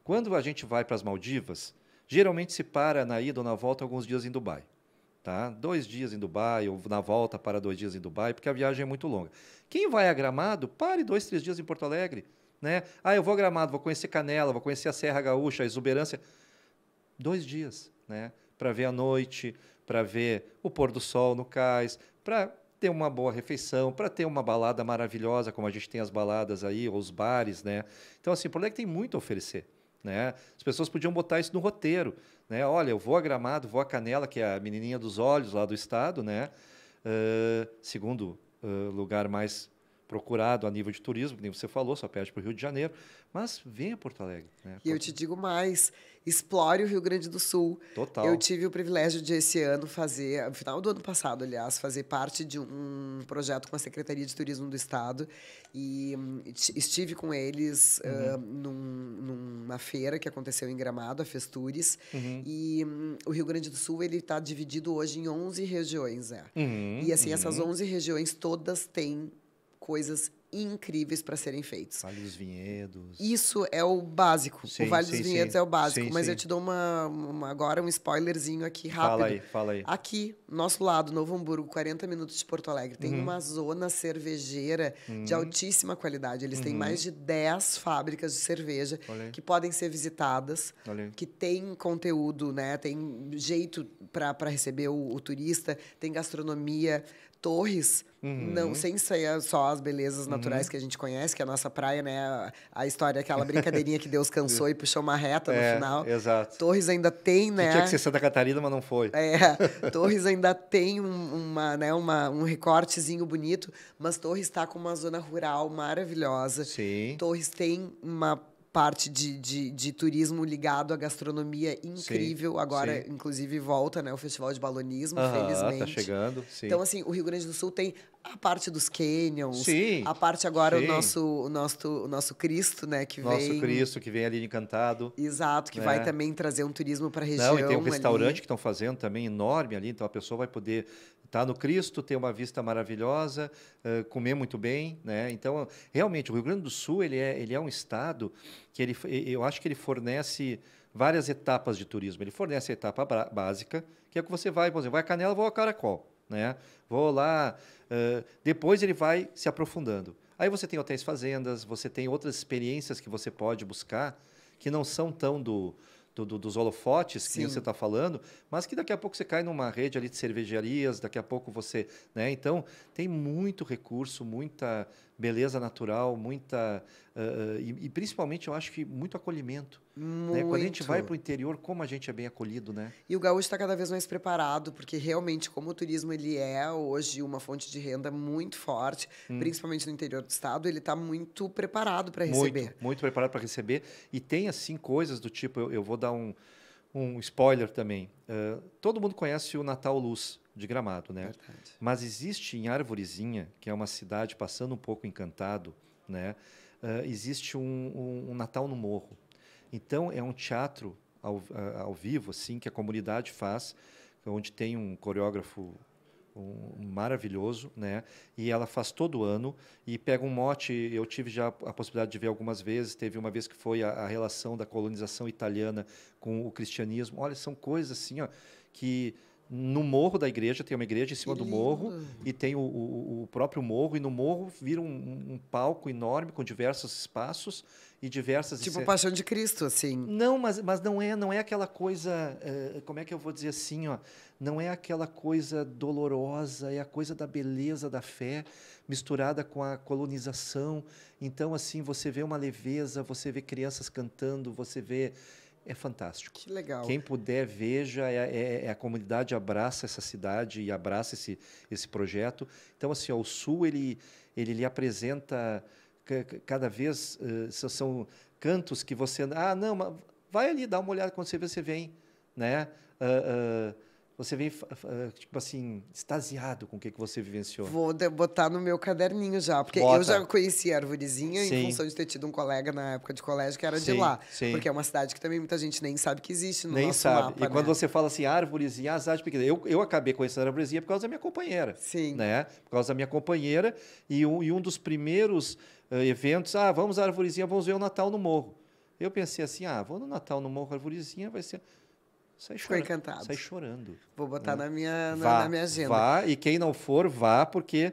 Quando a gente vai para as Maldivas, geralmente se para na ida ou na volta alguns dias em Dubai. Tá? Dois dias em Dubai, ou na volta para dois dias em Dubai, porque a viagem é muito longa. Quem vai a Gramado, pare dois, três dias em Porto Alegre. Né? Ah, eu vou a Gramado, vou conhecer Canela, vou conhecer a Serra Gaúcha, a exuberância. Dois dias, né? Para ver a noite, para ver o pôr do sol no cais, para ter uma boa refeição, para ter uma balada maravilhosa, como a gente tem as baladas aí, ou os bares, né? Então, assim, é que tem muito a oferecer. Né? As pessoas podiam botar isso no roteiro. Né? Olha, eu vou a Gramado, vou a Canela, que é a menininha dos olhos lá do estado, né? Uh, segundo uh, lugar mais procurado a nível de turismo, nem você falou, só perde para o Rio de Janeiro, mas venha a Porto Alegre. Né? E eu te digo mais, explore o Rio Grande do Sul. Total. Eu tive o privilégio de esse ano fazer, no final do ano passado, aliás, fazer parte de um projeto com a Secretaria de Turismo do Estado e hum, estive com eles uhum. uh, num, numa feira que aconteceu em Gramado, a Festures, uhum. e um, o Rio Grande do Sul ele está dividido hoje em 11 regiões, é. Uhum, e assim, essas 11 uhum. regiões todas têm coisas incríveis para serem feitos. Vale dos Vinhedos. Isso é o básico. Sim, o Vale sim, dos Vinhedos sim. é o básico. mas eu te dou uma, uma, agora um spoilerzinho aqui rápido. Fala aí, fala aí. Aqui, nosso lado, Novo Hamburgo, 40 minutos de Porto Alegre, tem uhum. uma zona cervejeira uhum. de altíssima qualidade. Eles uhum. têm mais de 10 fábricas de cerveja Olhei. que podem ser visitadas, Olhei. que tem conteúdo, né? Tem jeito para receber o, o turista, tem gastronomia, torres, uhum. não sem ser só as belezas uhum. naturais uhum. que a gente conhece, que é a nossa praia, né? A, história, aquela brincadeirinha que Deus cansou e puxou uma reta é, no final. Exato. Torres ainda tem, né? Que tinha que ser Santa Catarina, mas não foi. É, Torres ainda tem um, uma, né, uma, um recortezinho bonito, mas Torres está com uma zona rural maravilhosa. Sim. Torres tem uma parte de, de, de, turismo ligado à gastronomia incrível. Sim, Agora, sim. inclusive, volta né, o Festival de Balonismo, tá felizmente. Tá chegando, sim. Então, assim, o Rio Grande do Sul tem a parte dos canyons, sim, a parte agora sim. o nosso o nosso o nosso Cristo, né, que nosso vem Nosso Cristo que vem ali encantado. Exato, que né? vai também trazer um turismo para a região. Não, e tem um restaurante ali. que estão fazendo também enorme ali, então a pessoa vai poder tá no Cristo, ter uma vista maravilhosa, uh, comer muito bem, né? Então, realmente, o Rio Grande do Sul ele é, ele é um estado que ele, eu acho que ele fornece várias etapas de turismo. Ele fornece a etapa básica, que é que você vai, por exemplo, vai a Canela, vou a Caracol, né? Vou lá, uh, depois ele vai se aprofundando. Aí você tem hotéis fazendas, você tem outras experiências que você pode buscar que não são tão do do, do, dos holofotes que você está falando, mas que daqui a pouco você cai numa rede ali de cervejarias, daqui a pouco você, né? Então tem muito recurso, muita beleza natural, muita. Uh, e, e, principalmente, eu acho que muito acolhimento. Muito. Né? Quando a gente vai para o interior, como a gente é bem acolhido, né? E o gaúcho está cada vez mais preparado, porque realmente, como o turismo ele é hoje uma fonte de renda muito forte, hum. principalmente no interior do estado, ele está muito preparado para receber. Muito, muito preparado para receber. E tem, assim, coisas do tipo, eu, eu vou dar um um spoiler também. Uh, todo mundo conhece o Natal Luz, de Gramado, né? Verdade. Mas existe em Arvorezinha, que é uma cidade passando um pouco encantado, né? Uh, existe um, um, um, Natal no Morro. Então é um teatro ao, ah, ao vivo, assim, que a comunidade faz, onde tem um coreógrafo um, maravilhoso, né? E ela faz todo ano e pega um mote. Eu tive já a possibilidade de ver algumas vezes. Teve uma vez que foi a, a relação da colonização italiana com o cristianismo. Olha, são coisas assim, ó, que no morro da igreja, tem uma igreja em cima que do lindo. morro, e tem o, o, o, próprio morro, e no morro vira um, um, palco enorme com diversos espaços e diversas... Tipo Paixão de Cristo, assim. Não, mas, mas não, é, não é aquela coisa, eh, como é que eu vou dizer assim, ó, não é aquela coisa dolorosa, é a coisa da beleza da fé misturada com a colonização. Então, assim, você vê uma leveza, você vê crianças cantando, você vê é fantástico. Que legal. Quem puder, veja. É é, é, é, a comunidade abraça essa cidade e abraça esse, esse projeto. Então, assim, ó, o Sul, ele, ele lhe apresenta cada vez... Uh, são cantos que você... Ah, não, mas vai ali, dá uma olhada quando você vê, você vem. Né? Uh, uh, você vem, tipo assim, extasiado com o que, que você vivenciou. Vou botar no meu caderninho já, porque Bota. eu já conheci a Arvorezinha em função de ter tido um colega na época de colégio que era sim, de lá. Sim. Porque é uma cidade que também muita gente nem sabe que existe no nem sabe. Mapa, e né? quando você fala assim, Arvorezinha, as árvores pequenas. Eu, eu acabei conhecendo a Arvorezinha por causa da minha companheira. Sim. Né? Por causa da minha companheira. E um, e um dos primeiros uh, eventos, ah, vamos à Arvorezinha, vamos ver o Natal no Morro. Eu pensei assim, ah, vou no Natal no Morro Arvorezinha, vai ser... Sai chorando, encantado. Sai chorando. Vou botar né? na, minha, na, vá, na minha agenda. Vá, e quem não for, vá, porque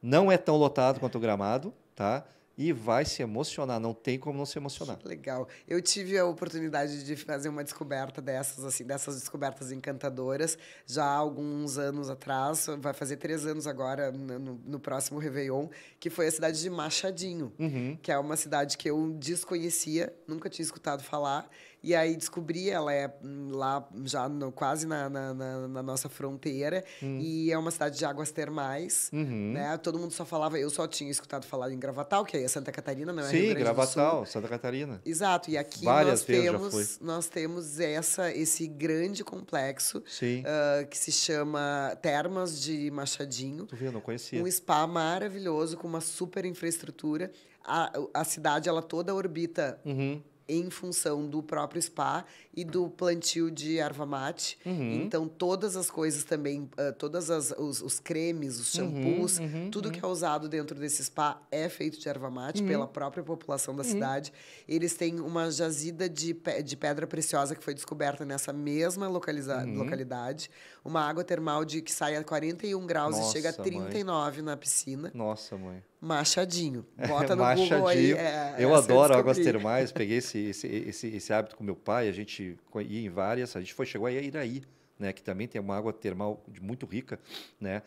não é tão lotado quanto o gramado, tá? e vai se emocionar. Não tem como não se emocionar. Legal. Eu tive a oportunidade de fazer uma descoberta dessas, assim, dessas descobertas encantadoras, já há alguns anos atrás, vai fazer três anos agora, no, no próximo Réveillon, que foi a cidade de Machadinho, uhum. que é uma cidade que eu desconhecia, nunca tinha escutado falar. E aí descobri, ela é lá já no, quase na, na, na, na nossa fronteira. Hum. E é uma cidade de águas termais, uhum. né? Todo mundo só falava, eu só tinha escutado falar em Gravatal, que aí é Santa Catarina, não é Sim, Gravatal, Santa Catarina. Exato. E aqui nós temos, nós temos essa, esse grande complexo uh, que se chama Termas de Machadinho. Tu viu, não conhecia. Um spa maravilhoso, com uma super infraestrutura. A, a cidade ela toda orbita uhum em função do próprio spa e do plantio de erva mate. Uhum. Então, todas as coisas também, uh, ah, todos os, os, cremes, os uhum, shampoos, uhum, uhum, tudo que é usado dentro desse spa é feito de erva mate uhum. pela própria população da uhum. cidade. Eles têm uma jazida de, pe de pedra preciosa que foi descoberta nessa mesma localidade uma água termal de que sai a 41 graus Nossa, e chega a 39 mãe. na piscina. Nossa, mãe. Machadinho. Bota no Machadinho. Google aí. É, eu adoro águas termais. Peguei esse, esse, esse, esse, hábito com meu pai. A gente ia em várias. A gente foi, chegou aí a Iraí, né? Que também tem uma água termal muito rica, né?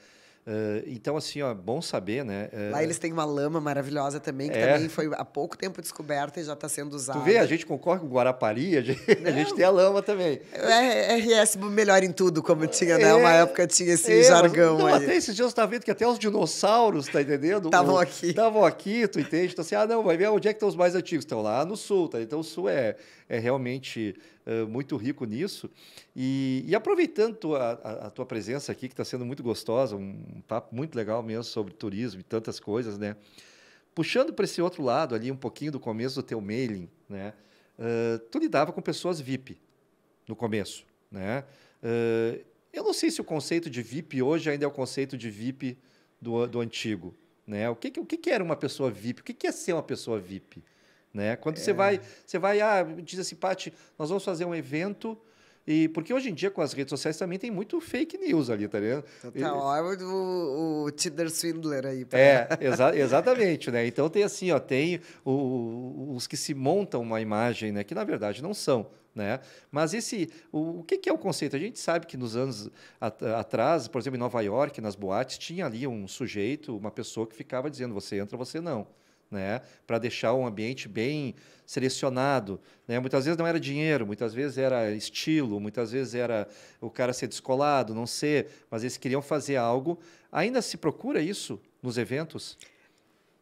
Uh, então, assim, ó, bom saber, né? Uh... Lá eles têm uma lama maravilhosa também, que é. também foi há pouco tempo descoberta e já está sendo usada. Tu vê, a gente concorre com Guarapari, a gente, a gente tem a lama também. É, RS é, é, é, melhor em tudo, como tinha, né? É, uma época tinha esse é, jargão mas, não, aí. Até esses dias você estava vendo que até os dinossauros, tá entendendo? Estavam aqui. Estavam aqui, tu entende? Então, assim, ah, não, vai ver onde é que estão os mais antigos? Estão lá no sul, tá? Então, o sul é, é realmente uh, muito rico nisso. E, e aproveitando a, a, tua presença aqui, que está sendo muito gostosa, um, um papo muito legal mesmo sobre turismo e tantas coisas, né? Puxando para esse outro lado ali um pouquinho do começo do teu mailing, né? Uh, tu lidava com pessoas VIP no começo, né? Uh, eu não sei se o conceito de VIP hoje ainda é o conceito de VIP do, do antigo, né? O que, o que, era uma pessoa VIP? O que, é ser uma pessoa VIP? Né? Quando é. você vai, você vai, ah, diz assim, Pati, nós vamos fazer um evento e porque hoje em dia, com as redes sociais, também tem muito fake news ali, tá vendo? Total, então, olha o, o Tinder Swindler aí. Pra... É, exa exatamente, né? Então tem assim, ó, tem o, os que se montam uma imagem, né? Que na verdade não são. Né? Mas esse, o, o que, que, é o conceito? A gente sabe que nos anos at atrás, por exemplo, em Nova York, nas boates, tinha ali um sujeito, uma pessoa que ficava dizendo você entra, você não né? Para deixar um ambiente bem selecionado, né? Muitas vezes não era dinheiro, muitas vezes era estilo, muitas vezes era o cara ser descolado, não ser, mas eles queriam fazer algo. Ainda se procura isso nos eventos?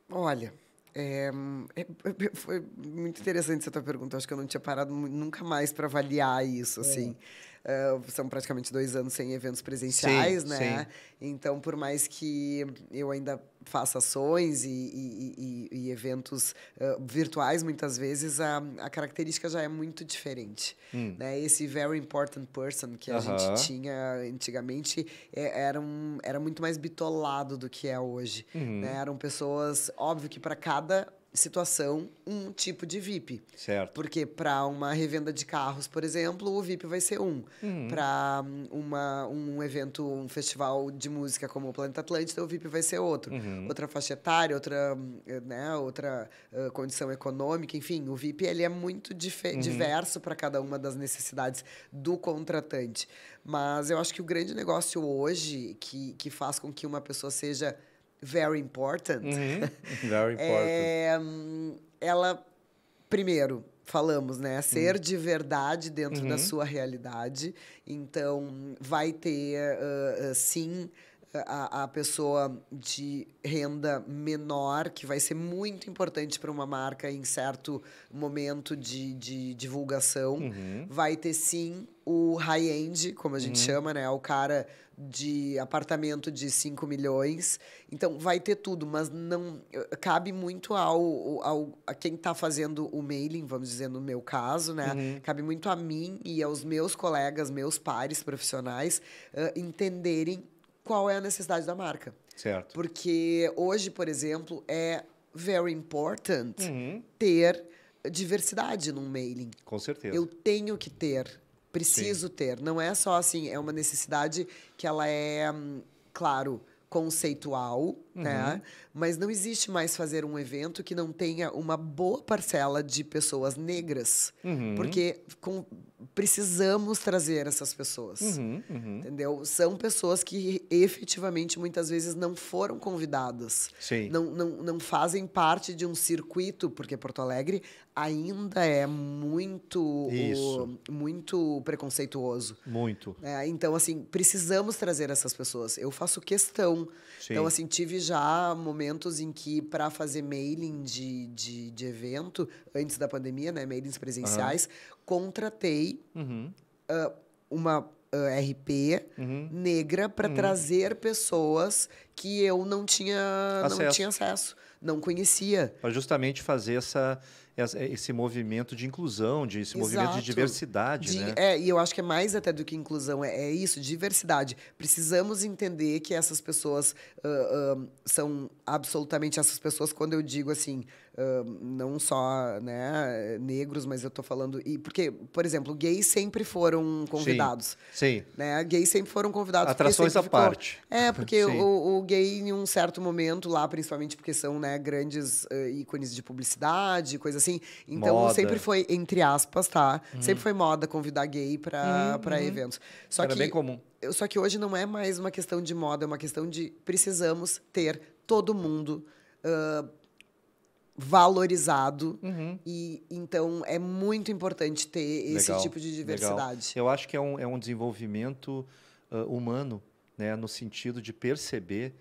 Olha, é, é, é foi muito interessante essa tua pergunta. acho que eu não tinha parado nunca mais para avaliar isso, é. assim. É. são praticamente dois anos sem eventos presenciais, sim, né? Sim. Então, por mais que eu ainda faça ações e, e, e, e eventos uh, virtuais, muitas vezes a, a característica já é muito diferente. Hum. Né? Esse very important person que a uh -huh. gente tinha antigamente é, era, um, era muito mais bitolado do que é hoje. Uhum. Né? Eram pessoas, óbvio que para cada situação um tipo de VIP. Certo. Porque para uma revenda de carros, por exemplo, o VIP vai ser um. Uhum. Para hum, uma um evento, um festival de música como o Planeta Atlântida, o VIP vai ser outro. Uhum. Outra faixa etária, outra, hum, eh, né, outra uh, condição econômica, enfim, o VIP ele é muito uhum. diverso para cada uma das necessidades do contratante. Mas eu acho que o grande negócio hoje que que faz com que uma pessoa seja very important. Uhum. Very important. é, hum, ela, primeiro, falamos, né? Ser uhum. de verdade dentro uhum. da sua realidade. Então, vai ter, uh, sim, a, a, pessoa de renda menor, que vai ser muito importante para uma marca em certo momento de, de divulgação. Uhum. Vai ter sim o high-end, como a gente uhum. chama, né? O cara de apartamento de 5 milhões. Então, vai ter tudo, mas não cabe muito ao, ao a quem está fazendo o mailing, vamos dizer, no meu caso, né? Uhum. Cabe muito a mim e aos meus colegas, meus pares profissionais, uh, entenderem qual é a necessidade da marca. Certo. Porque hoje, por exemplo, é very important uhum. ter diversidade num mailing. Com certeza. Eu tenho que ter Preciso Sim. ter. Não é só assim, é uma necessidade que ela é, hum, claro, conceitual, né? Uhum. Né? Mas não existe mais fazer um evento que não tenha uma boa parcela de pessoas negras, uhum. porque com, precisamos trazer essas pessoas, uhum, uhum. entendeu? São pessoas que efetivamente muitas vezes não foram convidadas, Sim. Não, não, não fazem parte de um circuito, porque Porto Alegre ainda é muito o, muito preconceituoso. Muito. É, então assim precisamos trazer essas pessoas. Eu faço questão. Então, Sim. Então assim tive já momentos em que, para fazer mailing de, de, de, evento, antes da pandemia, né, mailings presenciais, uhum. contratei uhum. Uh, uma Uh, RP uhum. negra para uhum. trazer pessoas que eu não tinha acesso. não tinha acesso, não conhecia. Para justamente fazer essa esse movimento de inclusão, de, esse Exato. movimento de diversidade. De, né? É, e eu acho que é mais até do que inclusão, é, é isso, diversidade. Precisamos entender que essas pessoas uh, uh, são absolutamente essas pessoas quando eu digo assim, uh, não só né, negros, mas eu tô falando. E porque, por exemplo, gays sempre foram convidados. Sim. sim. Né? Gays sempre foram convidados. Atrações à ficou... parte. É, porque o, o, gay, em um certo momento lá, principalmente porque são né, grandes uh, ícones de publicidade, coisa assim. Então moda. sempre foi, entre aspas, tá? Uhum. Sempre foi moda convidar gay para uhum. para eventos. Só Era que, bem comum. Só que hoje não é mais uma questão de moda, é uma questão de precisamos ter todo mundo uh, valorizado. Uhum. E então é muito importante ter esse tipo de diversidade. Legal. Eu acho que é um, é um desenvolvimento uh, humano, né? No sentido de perceber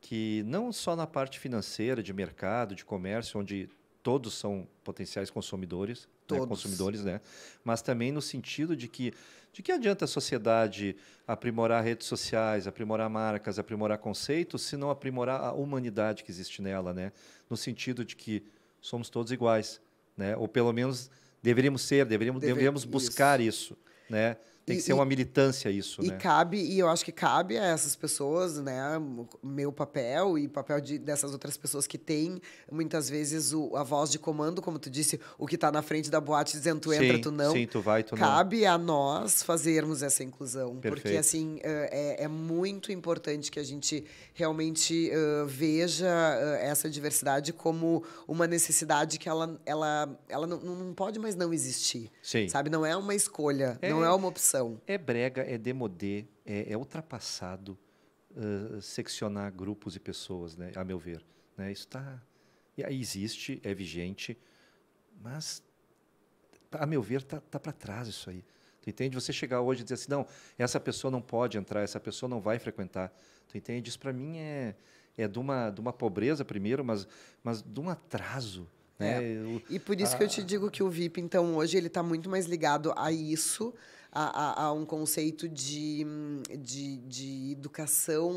que não só na parte financeira, de mercado, de comércio, onde todos são potenciais consumidores, né, todos. Né, consumidores, né? Mas também no sentido de que de que adianta a sociedade aprimorar redes sociais, aprimorar marcas, aprimorar conceitos, se não aprimorar a humanidade que existe nela, né? No sentido de que somos todos iguais, né? Ou pelo menos deveríamos ser, deveríamos, Deve, deveríamos buscar isso, isso né? Tem que ser uma militância isso, e né? E cabe, e eu acho que cabe a essas pessoas, né? Meu papel e papel de, dessas outras pessoas que têm, muitas vezes, o, a voz de comando, como tu disse, o que está na frente da boate dizendo tu entra, tu não. Sim, tu vai, tu cabe não. Cabe a nós fazermos essa inclusão. Perfeito. Porque, assim, eh, é, é, muito importante que a gente realmente uh, veja eh, essa diversidade como uma necessidade que ela, ela, ela não, não pode mais não existir. Sim. Sabe? Não é uma escolha, é. não é uma opção. É brega, é demodê, é, é ultrapassado uh, seccionar grupos e pessoas, né, a meu ver. Né? Isso está. Existe, é vigente, mas, a meu ver, está tá, tá para trás isso aí. Tu entende? Você chegar hoje e dizer assim, não, essa pessoa não pode entrar, essa pessoa não vai frequentar. Tu entende? Isso para mim é, é de, uma, de uma pobreza primeiro, mas, mas de um atraso. Né? É. e por isso a... que eu ah. te digo que o VIP, então, hoje ele está muito mais ligado a isso a, a, a um conceito de, de, de educação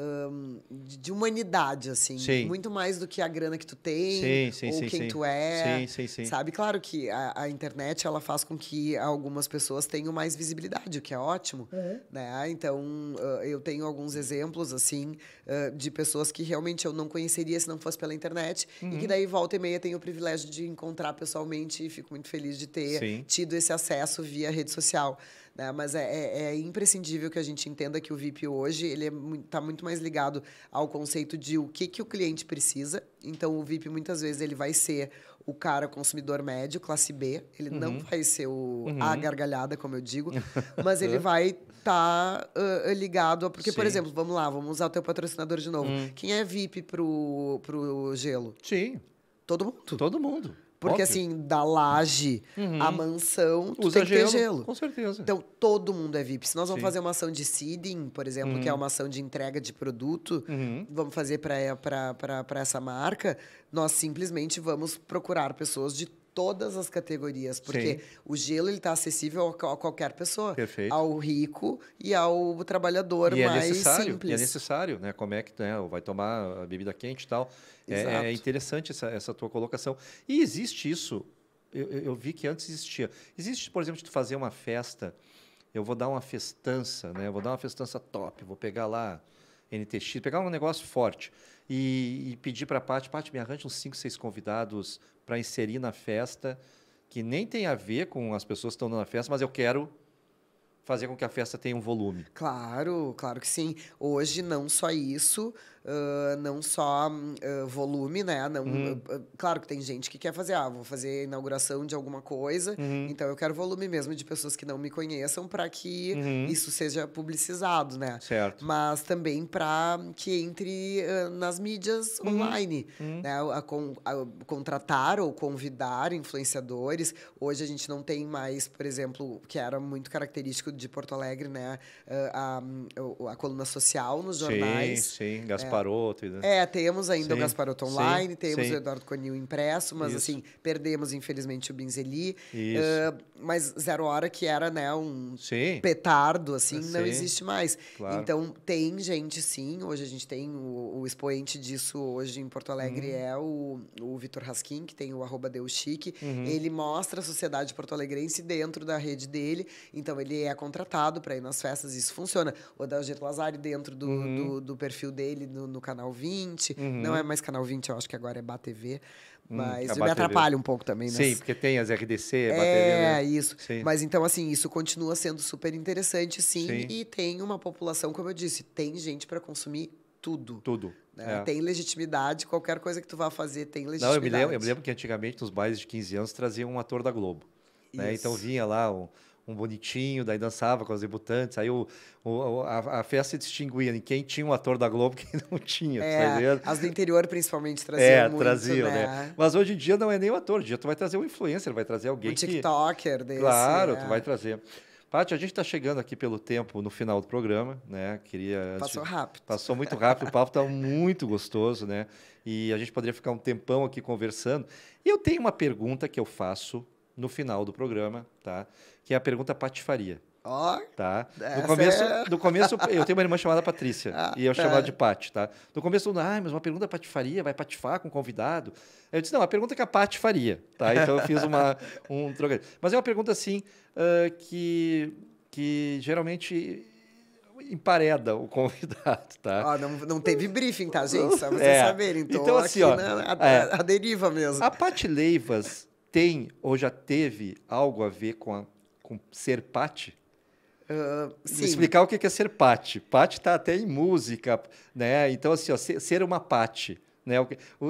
um, de humanidade, assim. Sim. Muito mais do que a grana que tu tem, sim, sim, ou quem tu é. Sabe? Claro que a, a, internet, ela faz com que algumas pessoas tenham mais visibilidade, o que é ótimo, uhum. né? Então, ah, eu tenho alguns exemplos, assim, ah, de pessoas que realmente eu não conheceria se não fosse pela internet, uhum. e que uhum. daí volta e meia tenho o privilégio de encontrar pessoalmente e fico muito feliz de ter tido esse acesso via rede social comercial. Né? Mas é, é, é, imprescindível que a gente entenda que o VIP hoje ele está é, tá muito mais ligado ao conceito de o que, que o cliente precisa. Então, o VIP, muitas vezes, ele vai ser o cara consumidor médio, classe B. Ele uhum. não vai ser o uhum. a gargalhada, como eu digo, mas ele vai estar tá, uh, ligado a. Porque, Sim. por exemplo, vamos lá, vamos usar o teu patrocinador de novo. Hum. Quem é VIP pro, pro gelo? Sim. Todo mundo. Todo mundo. Porque Óbvio. assim, da laje uhum. à mansão, tu tem que gelo, ter gelo. Com certeza. Então, todo mundo é VIP. Se nós vamos Sim. fazer uma ação de seeding, por exemplo, uhum. que é uhum. uma ação de entrega de produto, uhum. vamos fazer para essa marca, nós simplesmente vamos procurar pessoas de todas as categorias, porque Sim. o gelo ele está acessível a, qualquer pessoa, Perfeito. ao rico e ao trabalhador e é mais é simples. E é necessário, né? Como é que né? vai tomar a bebida quente e tal? É, é, interessante essa, essa tua colocação. E existe isso? Eu, eu, vi que antes existia. Existe, por exemplo, de tu fazer uma festa. Eu vou dar uma festança, né? Eu vou dar uma festança top. Vou pegar lá NTX, pegar um negócio forte e, e para a Paty, Paty, me arranje uns 5, 6 convidados para inserir na festa, que nem tem a ver com as pessoas que estão na festa, mas eu quero fazer com que a festa tenha um volume. Claro, claro que sim. Hoje não só isso, uh, não só uh, volume, né? Não, uhum. uh, claro que tem gente que quer fazer, ah, vou fazer inauguração de alguma coisa, uhum. então eu quero volume mesmo de pessoas que não me conheçam para que uhum. isso seja publicizado, né? Certo. Mas também para que entre nas mídias uhum. online, uhum. né? A, con, a, contratar ou convidar influenciadores. Hoje a gente não tem mais, por exemplo, que era muito característico de Porto Alegre, né? a, a, a coluna social nos jornais. Sim, sim. Gaspar né? É. Gasparoto, E... Né? É, temos ainda sim, o Gasparoto online, sim, temos sim. o Eduardo Conil impresso, mas Isso. assim, perdemos, infelizmente, o Binzeli. Uh, mas Zero Hora, que era né, um petardo, assim, não existe mais. Claro. Então, tem gente, sim. Hoje a gente tem o, o expoente disso hoje em Porto Alegre uhum. é o, o Vitor Raskin, que tem o arroba Deus Chique. Uhum. Ele mostra a sociedade porto-alegrense dentro da rede dele. Então, ele é contratado para ir nas festas, isso funciona. O Adalgir Lazari, dentro do, uhum. do, do, perfil dele, no, no Canal 20. Uhum. Não é mais Canal 20, eu acho que agora é BATV. Hum, Mas hum, me atrapalha um pouco também, né? Sim, porque tem as RDC, é, né? isso. Sim. Mas então, assim, isso continua sendo super interessante, sim, sim. E tem uma população, como eu disse, tem gente para consumir tudo. Tudo. Né? É. Tem legitimidade, qualquer coisa que tu vá fazer tem legitimidade. Não, eu me lembro, eu me lembro que antigamente nos bailes de 15 anos trazia um ator da Globo. Né? Então vinha lá um um bonitinho, daí dançava com as debutantes. Aí o, o a, a, festa se distinguia em quem tinha um ator da Globo e quem não tinha. Tá é, tá as do interior, principalmente, traziam é, muito, traziam, né? né? Mas hoje em dia não é nem o ator. Hoje em dia tu vai trazer um influencer, vai trazer alguém um que... tiktoker desse. Claro, é. tu vai trazer. Paty, a gente está chegando aqui pelo tempo no final do programa, né? Queria passou rápido. Passou muito rápido. o papo está muito gostoso, né? E a gente poderia ficar um tempão aqui conversando. E eu tenho uma pergunta que eu faço no final do programa, tá? Que é a pergunta patifaria. Oh, tá? No começo, é... no começo, eu tenho uma irmã chamada Patrícia, ah, e eu chamo chamava é. de Pati, tá? No começo, ah, mas uma pergunta patifaria, vai patifar com o convidado? Eu disse, não, a pergunta é que a Pati faria, tá? Então eu fiz uma, um trocadilho. Mas é uma pergunta, assim, uh, que, que geralmente empareda o convidado, tá? Ó, não, não teve briefing, tá, gente? Só vocês é. saberem. Então, então assim, ó, na, a, é, a, deriva mesmo. A Pati Leivas, tem ou já teve algo a ver com, a, com ser pate? Ah, uh, explicar o que é ser pate. Pate está até em música, né? Então, assim, ó, ser, ser uma pate. Né?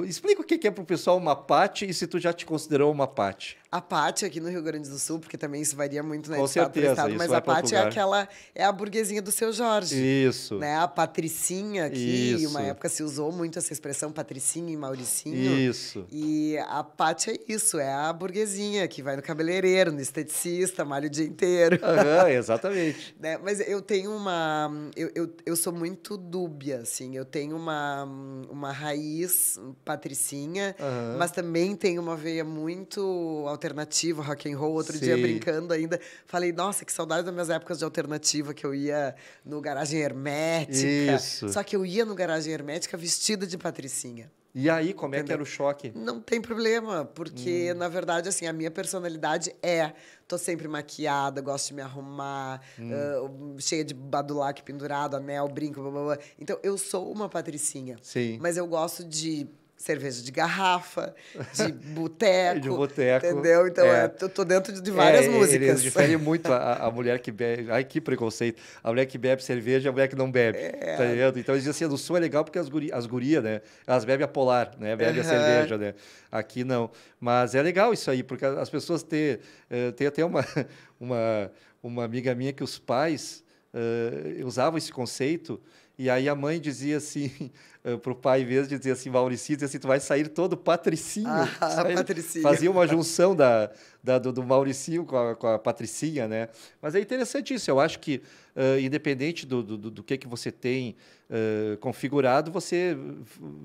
Explica o que é para o pessoal uma pate e se tu já te considerou uma pate. A Pátia aqui no Rio Grande do Sul, porque também isso varia muito, né? Com certeza, estado, mas a Pátia é aquela, é a burguesinha do seu Jorge. Isso. Né? A Patricinha aqui, isso. uma época se usou muito essa expressão Patricinha e Mauricinho. Isso. E a Pátia é isso, é a burguesinha que vai no cabeleireiro, no esteticista, malha o dia inteiro. Uhum, exatamente. né? Mas eu tenho uma. Eu, eu, eu sou muito dúbia, assim. Eu tenho uma, uma raiz patricinha, uhum. mas também tenho uma veia muito alternativa, rock and roll. Outro Sim. dia brincando ainda, falei, nossa, que saudade das minhas épocas de alternativa, que eu ia no garagem hermética. Isso. Só que eu ia no garagem hermética vestida de patricinha. E aí, como Entendeu? é que era o choque? Não tem problema, porque hum. na verdade, assim, a minha personalidade é. Tô sempre maquiada, gosto de me arrumar, hum. uh, cheia de badulac pendurado, anel, brinco, blá blá blá. Então, eu sou uma patricinha. Sim. Mas eu gosto de cerveja de garrafa, de boteco. de boteco. Entendeu? Então, é. é eu tô dentro de várias é, músicas. Eles muito a, a, mulher que bebe. Ai, que preconceito. A mulher que bebe cerveja e a mulher que não bebe. É. Tá entendendo? Então, eles dizem assim: no sul é legal porque as, as gurias, né? Elas bebem a polar, né? Bebem uhum. a cerveja, né? Aqui não. Mas é legal isso aí, porque as pessoas têm. Eh, tem até uma, uma, uma amiga minha que os pais uh, usavam esse conceito. E aí a mãe dizia assim: para eh, pro pai, em dizia dizer assim, Mauricinho, dizer assim, tu vai sair todo patricinho. Ah, patricinho. Fazia uma junção da, da do, do Mauricinho com a, com a patricinha, né? Mas é interessante isso, eu acho que, uh, independente do, do, do, que, que você tem uh, configurado, você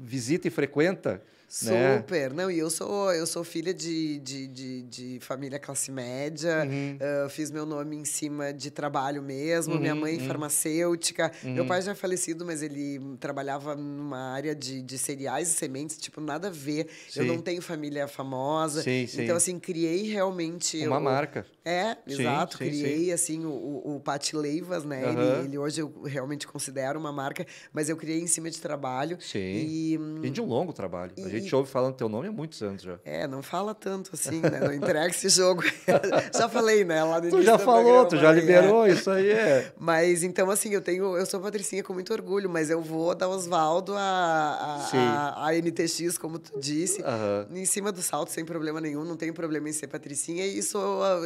visita e frequenta né? Super. Né? Não, e eu sou, eu sou filha de, de, de, de família classe média. Uhum. Uh, fiz meu nome em cima de trabalho mesmo. Uhum, Minha mãe, uhum. uhum. farmacêutica. Meu uhum. pai já é falecido, mas ele trabalhava numa área de, de cereais e sementes, tipo, nada a ver. Sim. Eu não tenho família famosa. Sim, sim. Então, assim, criei realmente. Uma marca. É, exato. criei, assim, o, o Pati Leivas, né? Ele, ele, hoje eu realmente considero uma marca, mas eu criei em cima de trabalho. Sim. E, hum, e de um longo trabalho. A gente gente ouve falando teu nome há muitos anos já. É, não fala tanto assim, né? Não entrega esse jogo. já falei, né? Lá no tu já falou, programa, tu já é. liberou, é. isso aí é. Mas então, assim, eu tenho. Eu sou patricinha com muito orgulho, mas eu vou dar Osvaldo a, a, a, a NTX, como tu disse, uhum. em cima do salto, sem problema nenhum, não tenho problema em ser patricinha, e, isso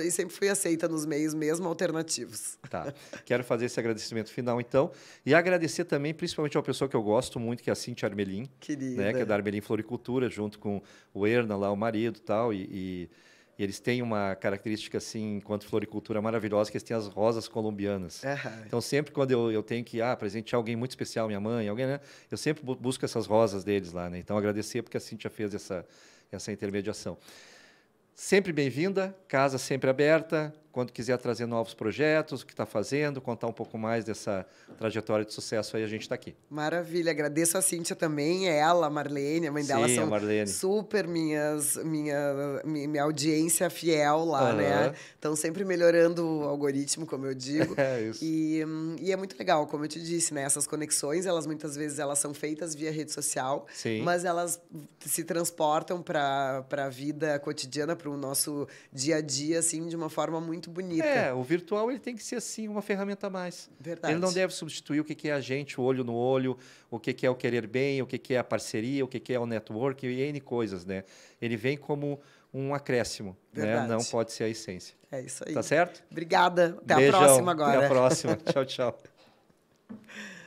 e sempre fui aceita nos meios mesmo alternativos. Tá. Quero fazer esse agradecimento final, então, e agradecer também, principalmente, a uma pessoa que eu gosto muito, que é a Cintia Armelin. Querida. Né, que é da Armelin Floricultura Cultura, junto com o Erna, lá o marido tal, e, e, e eles têm uma característica, assim, enquanto floricultura maravilhosa, que eles têm as rosas colombianas. Então, sempre quando eu, eu tenho que ah, presentear alguém muito especial, minha mãe, alguém, né? Eu sempre busco essas rosas deles lá, né? Então, agradecer porque a Cintia fez essa, essa intermediação. Sempre bem-vinda, casa sempre aberta, quando quiser trazer novos projetos, o que está fazendo, contar um pouco mais dessa trajetória de sucesso aí, a gente está aqui. Maravilha, agradeço a Cíntia também, ela, a Marlene, a mãe Sim, dela são Marlene. super minhas, minha, minha audiência fiel lá, uhum. né? Estão sempre melhorando o algoritmo, como eu digo. é isso. E, e é muito legal, como eu te disse, né? Essas conexões, elas muitas vezes elas são feitas via rede social, Sim. mas elas se transportam para a vida cotidiana, para o nosso dia a dia, assim, de uma forma muito muito bonita. É, o virtual ele tem que ser assim uma ferramenta a mais. Verdade. Ele não deve substituir o que, é a gente, o olho no olho, o que, é o querer bem, o que, é a parceria, o que, é o network e N coisas, né? Ele vem como um acréscimo, né? não pode ser a essência. É isso aí. Tá certo? Obrigada. Até Beijão. a próxima agora. Até a próxima. tchau, tchau.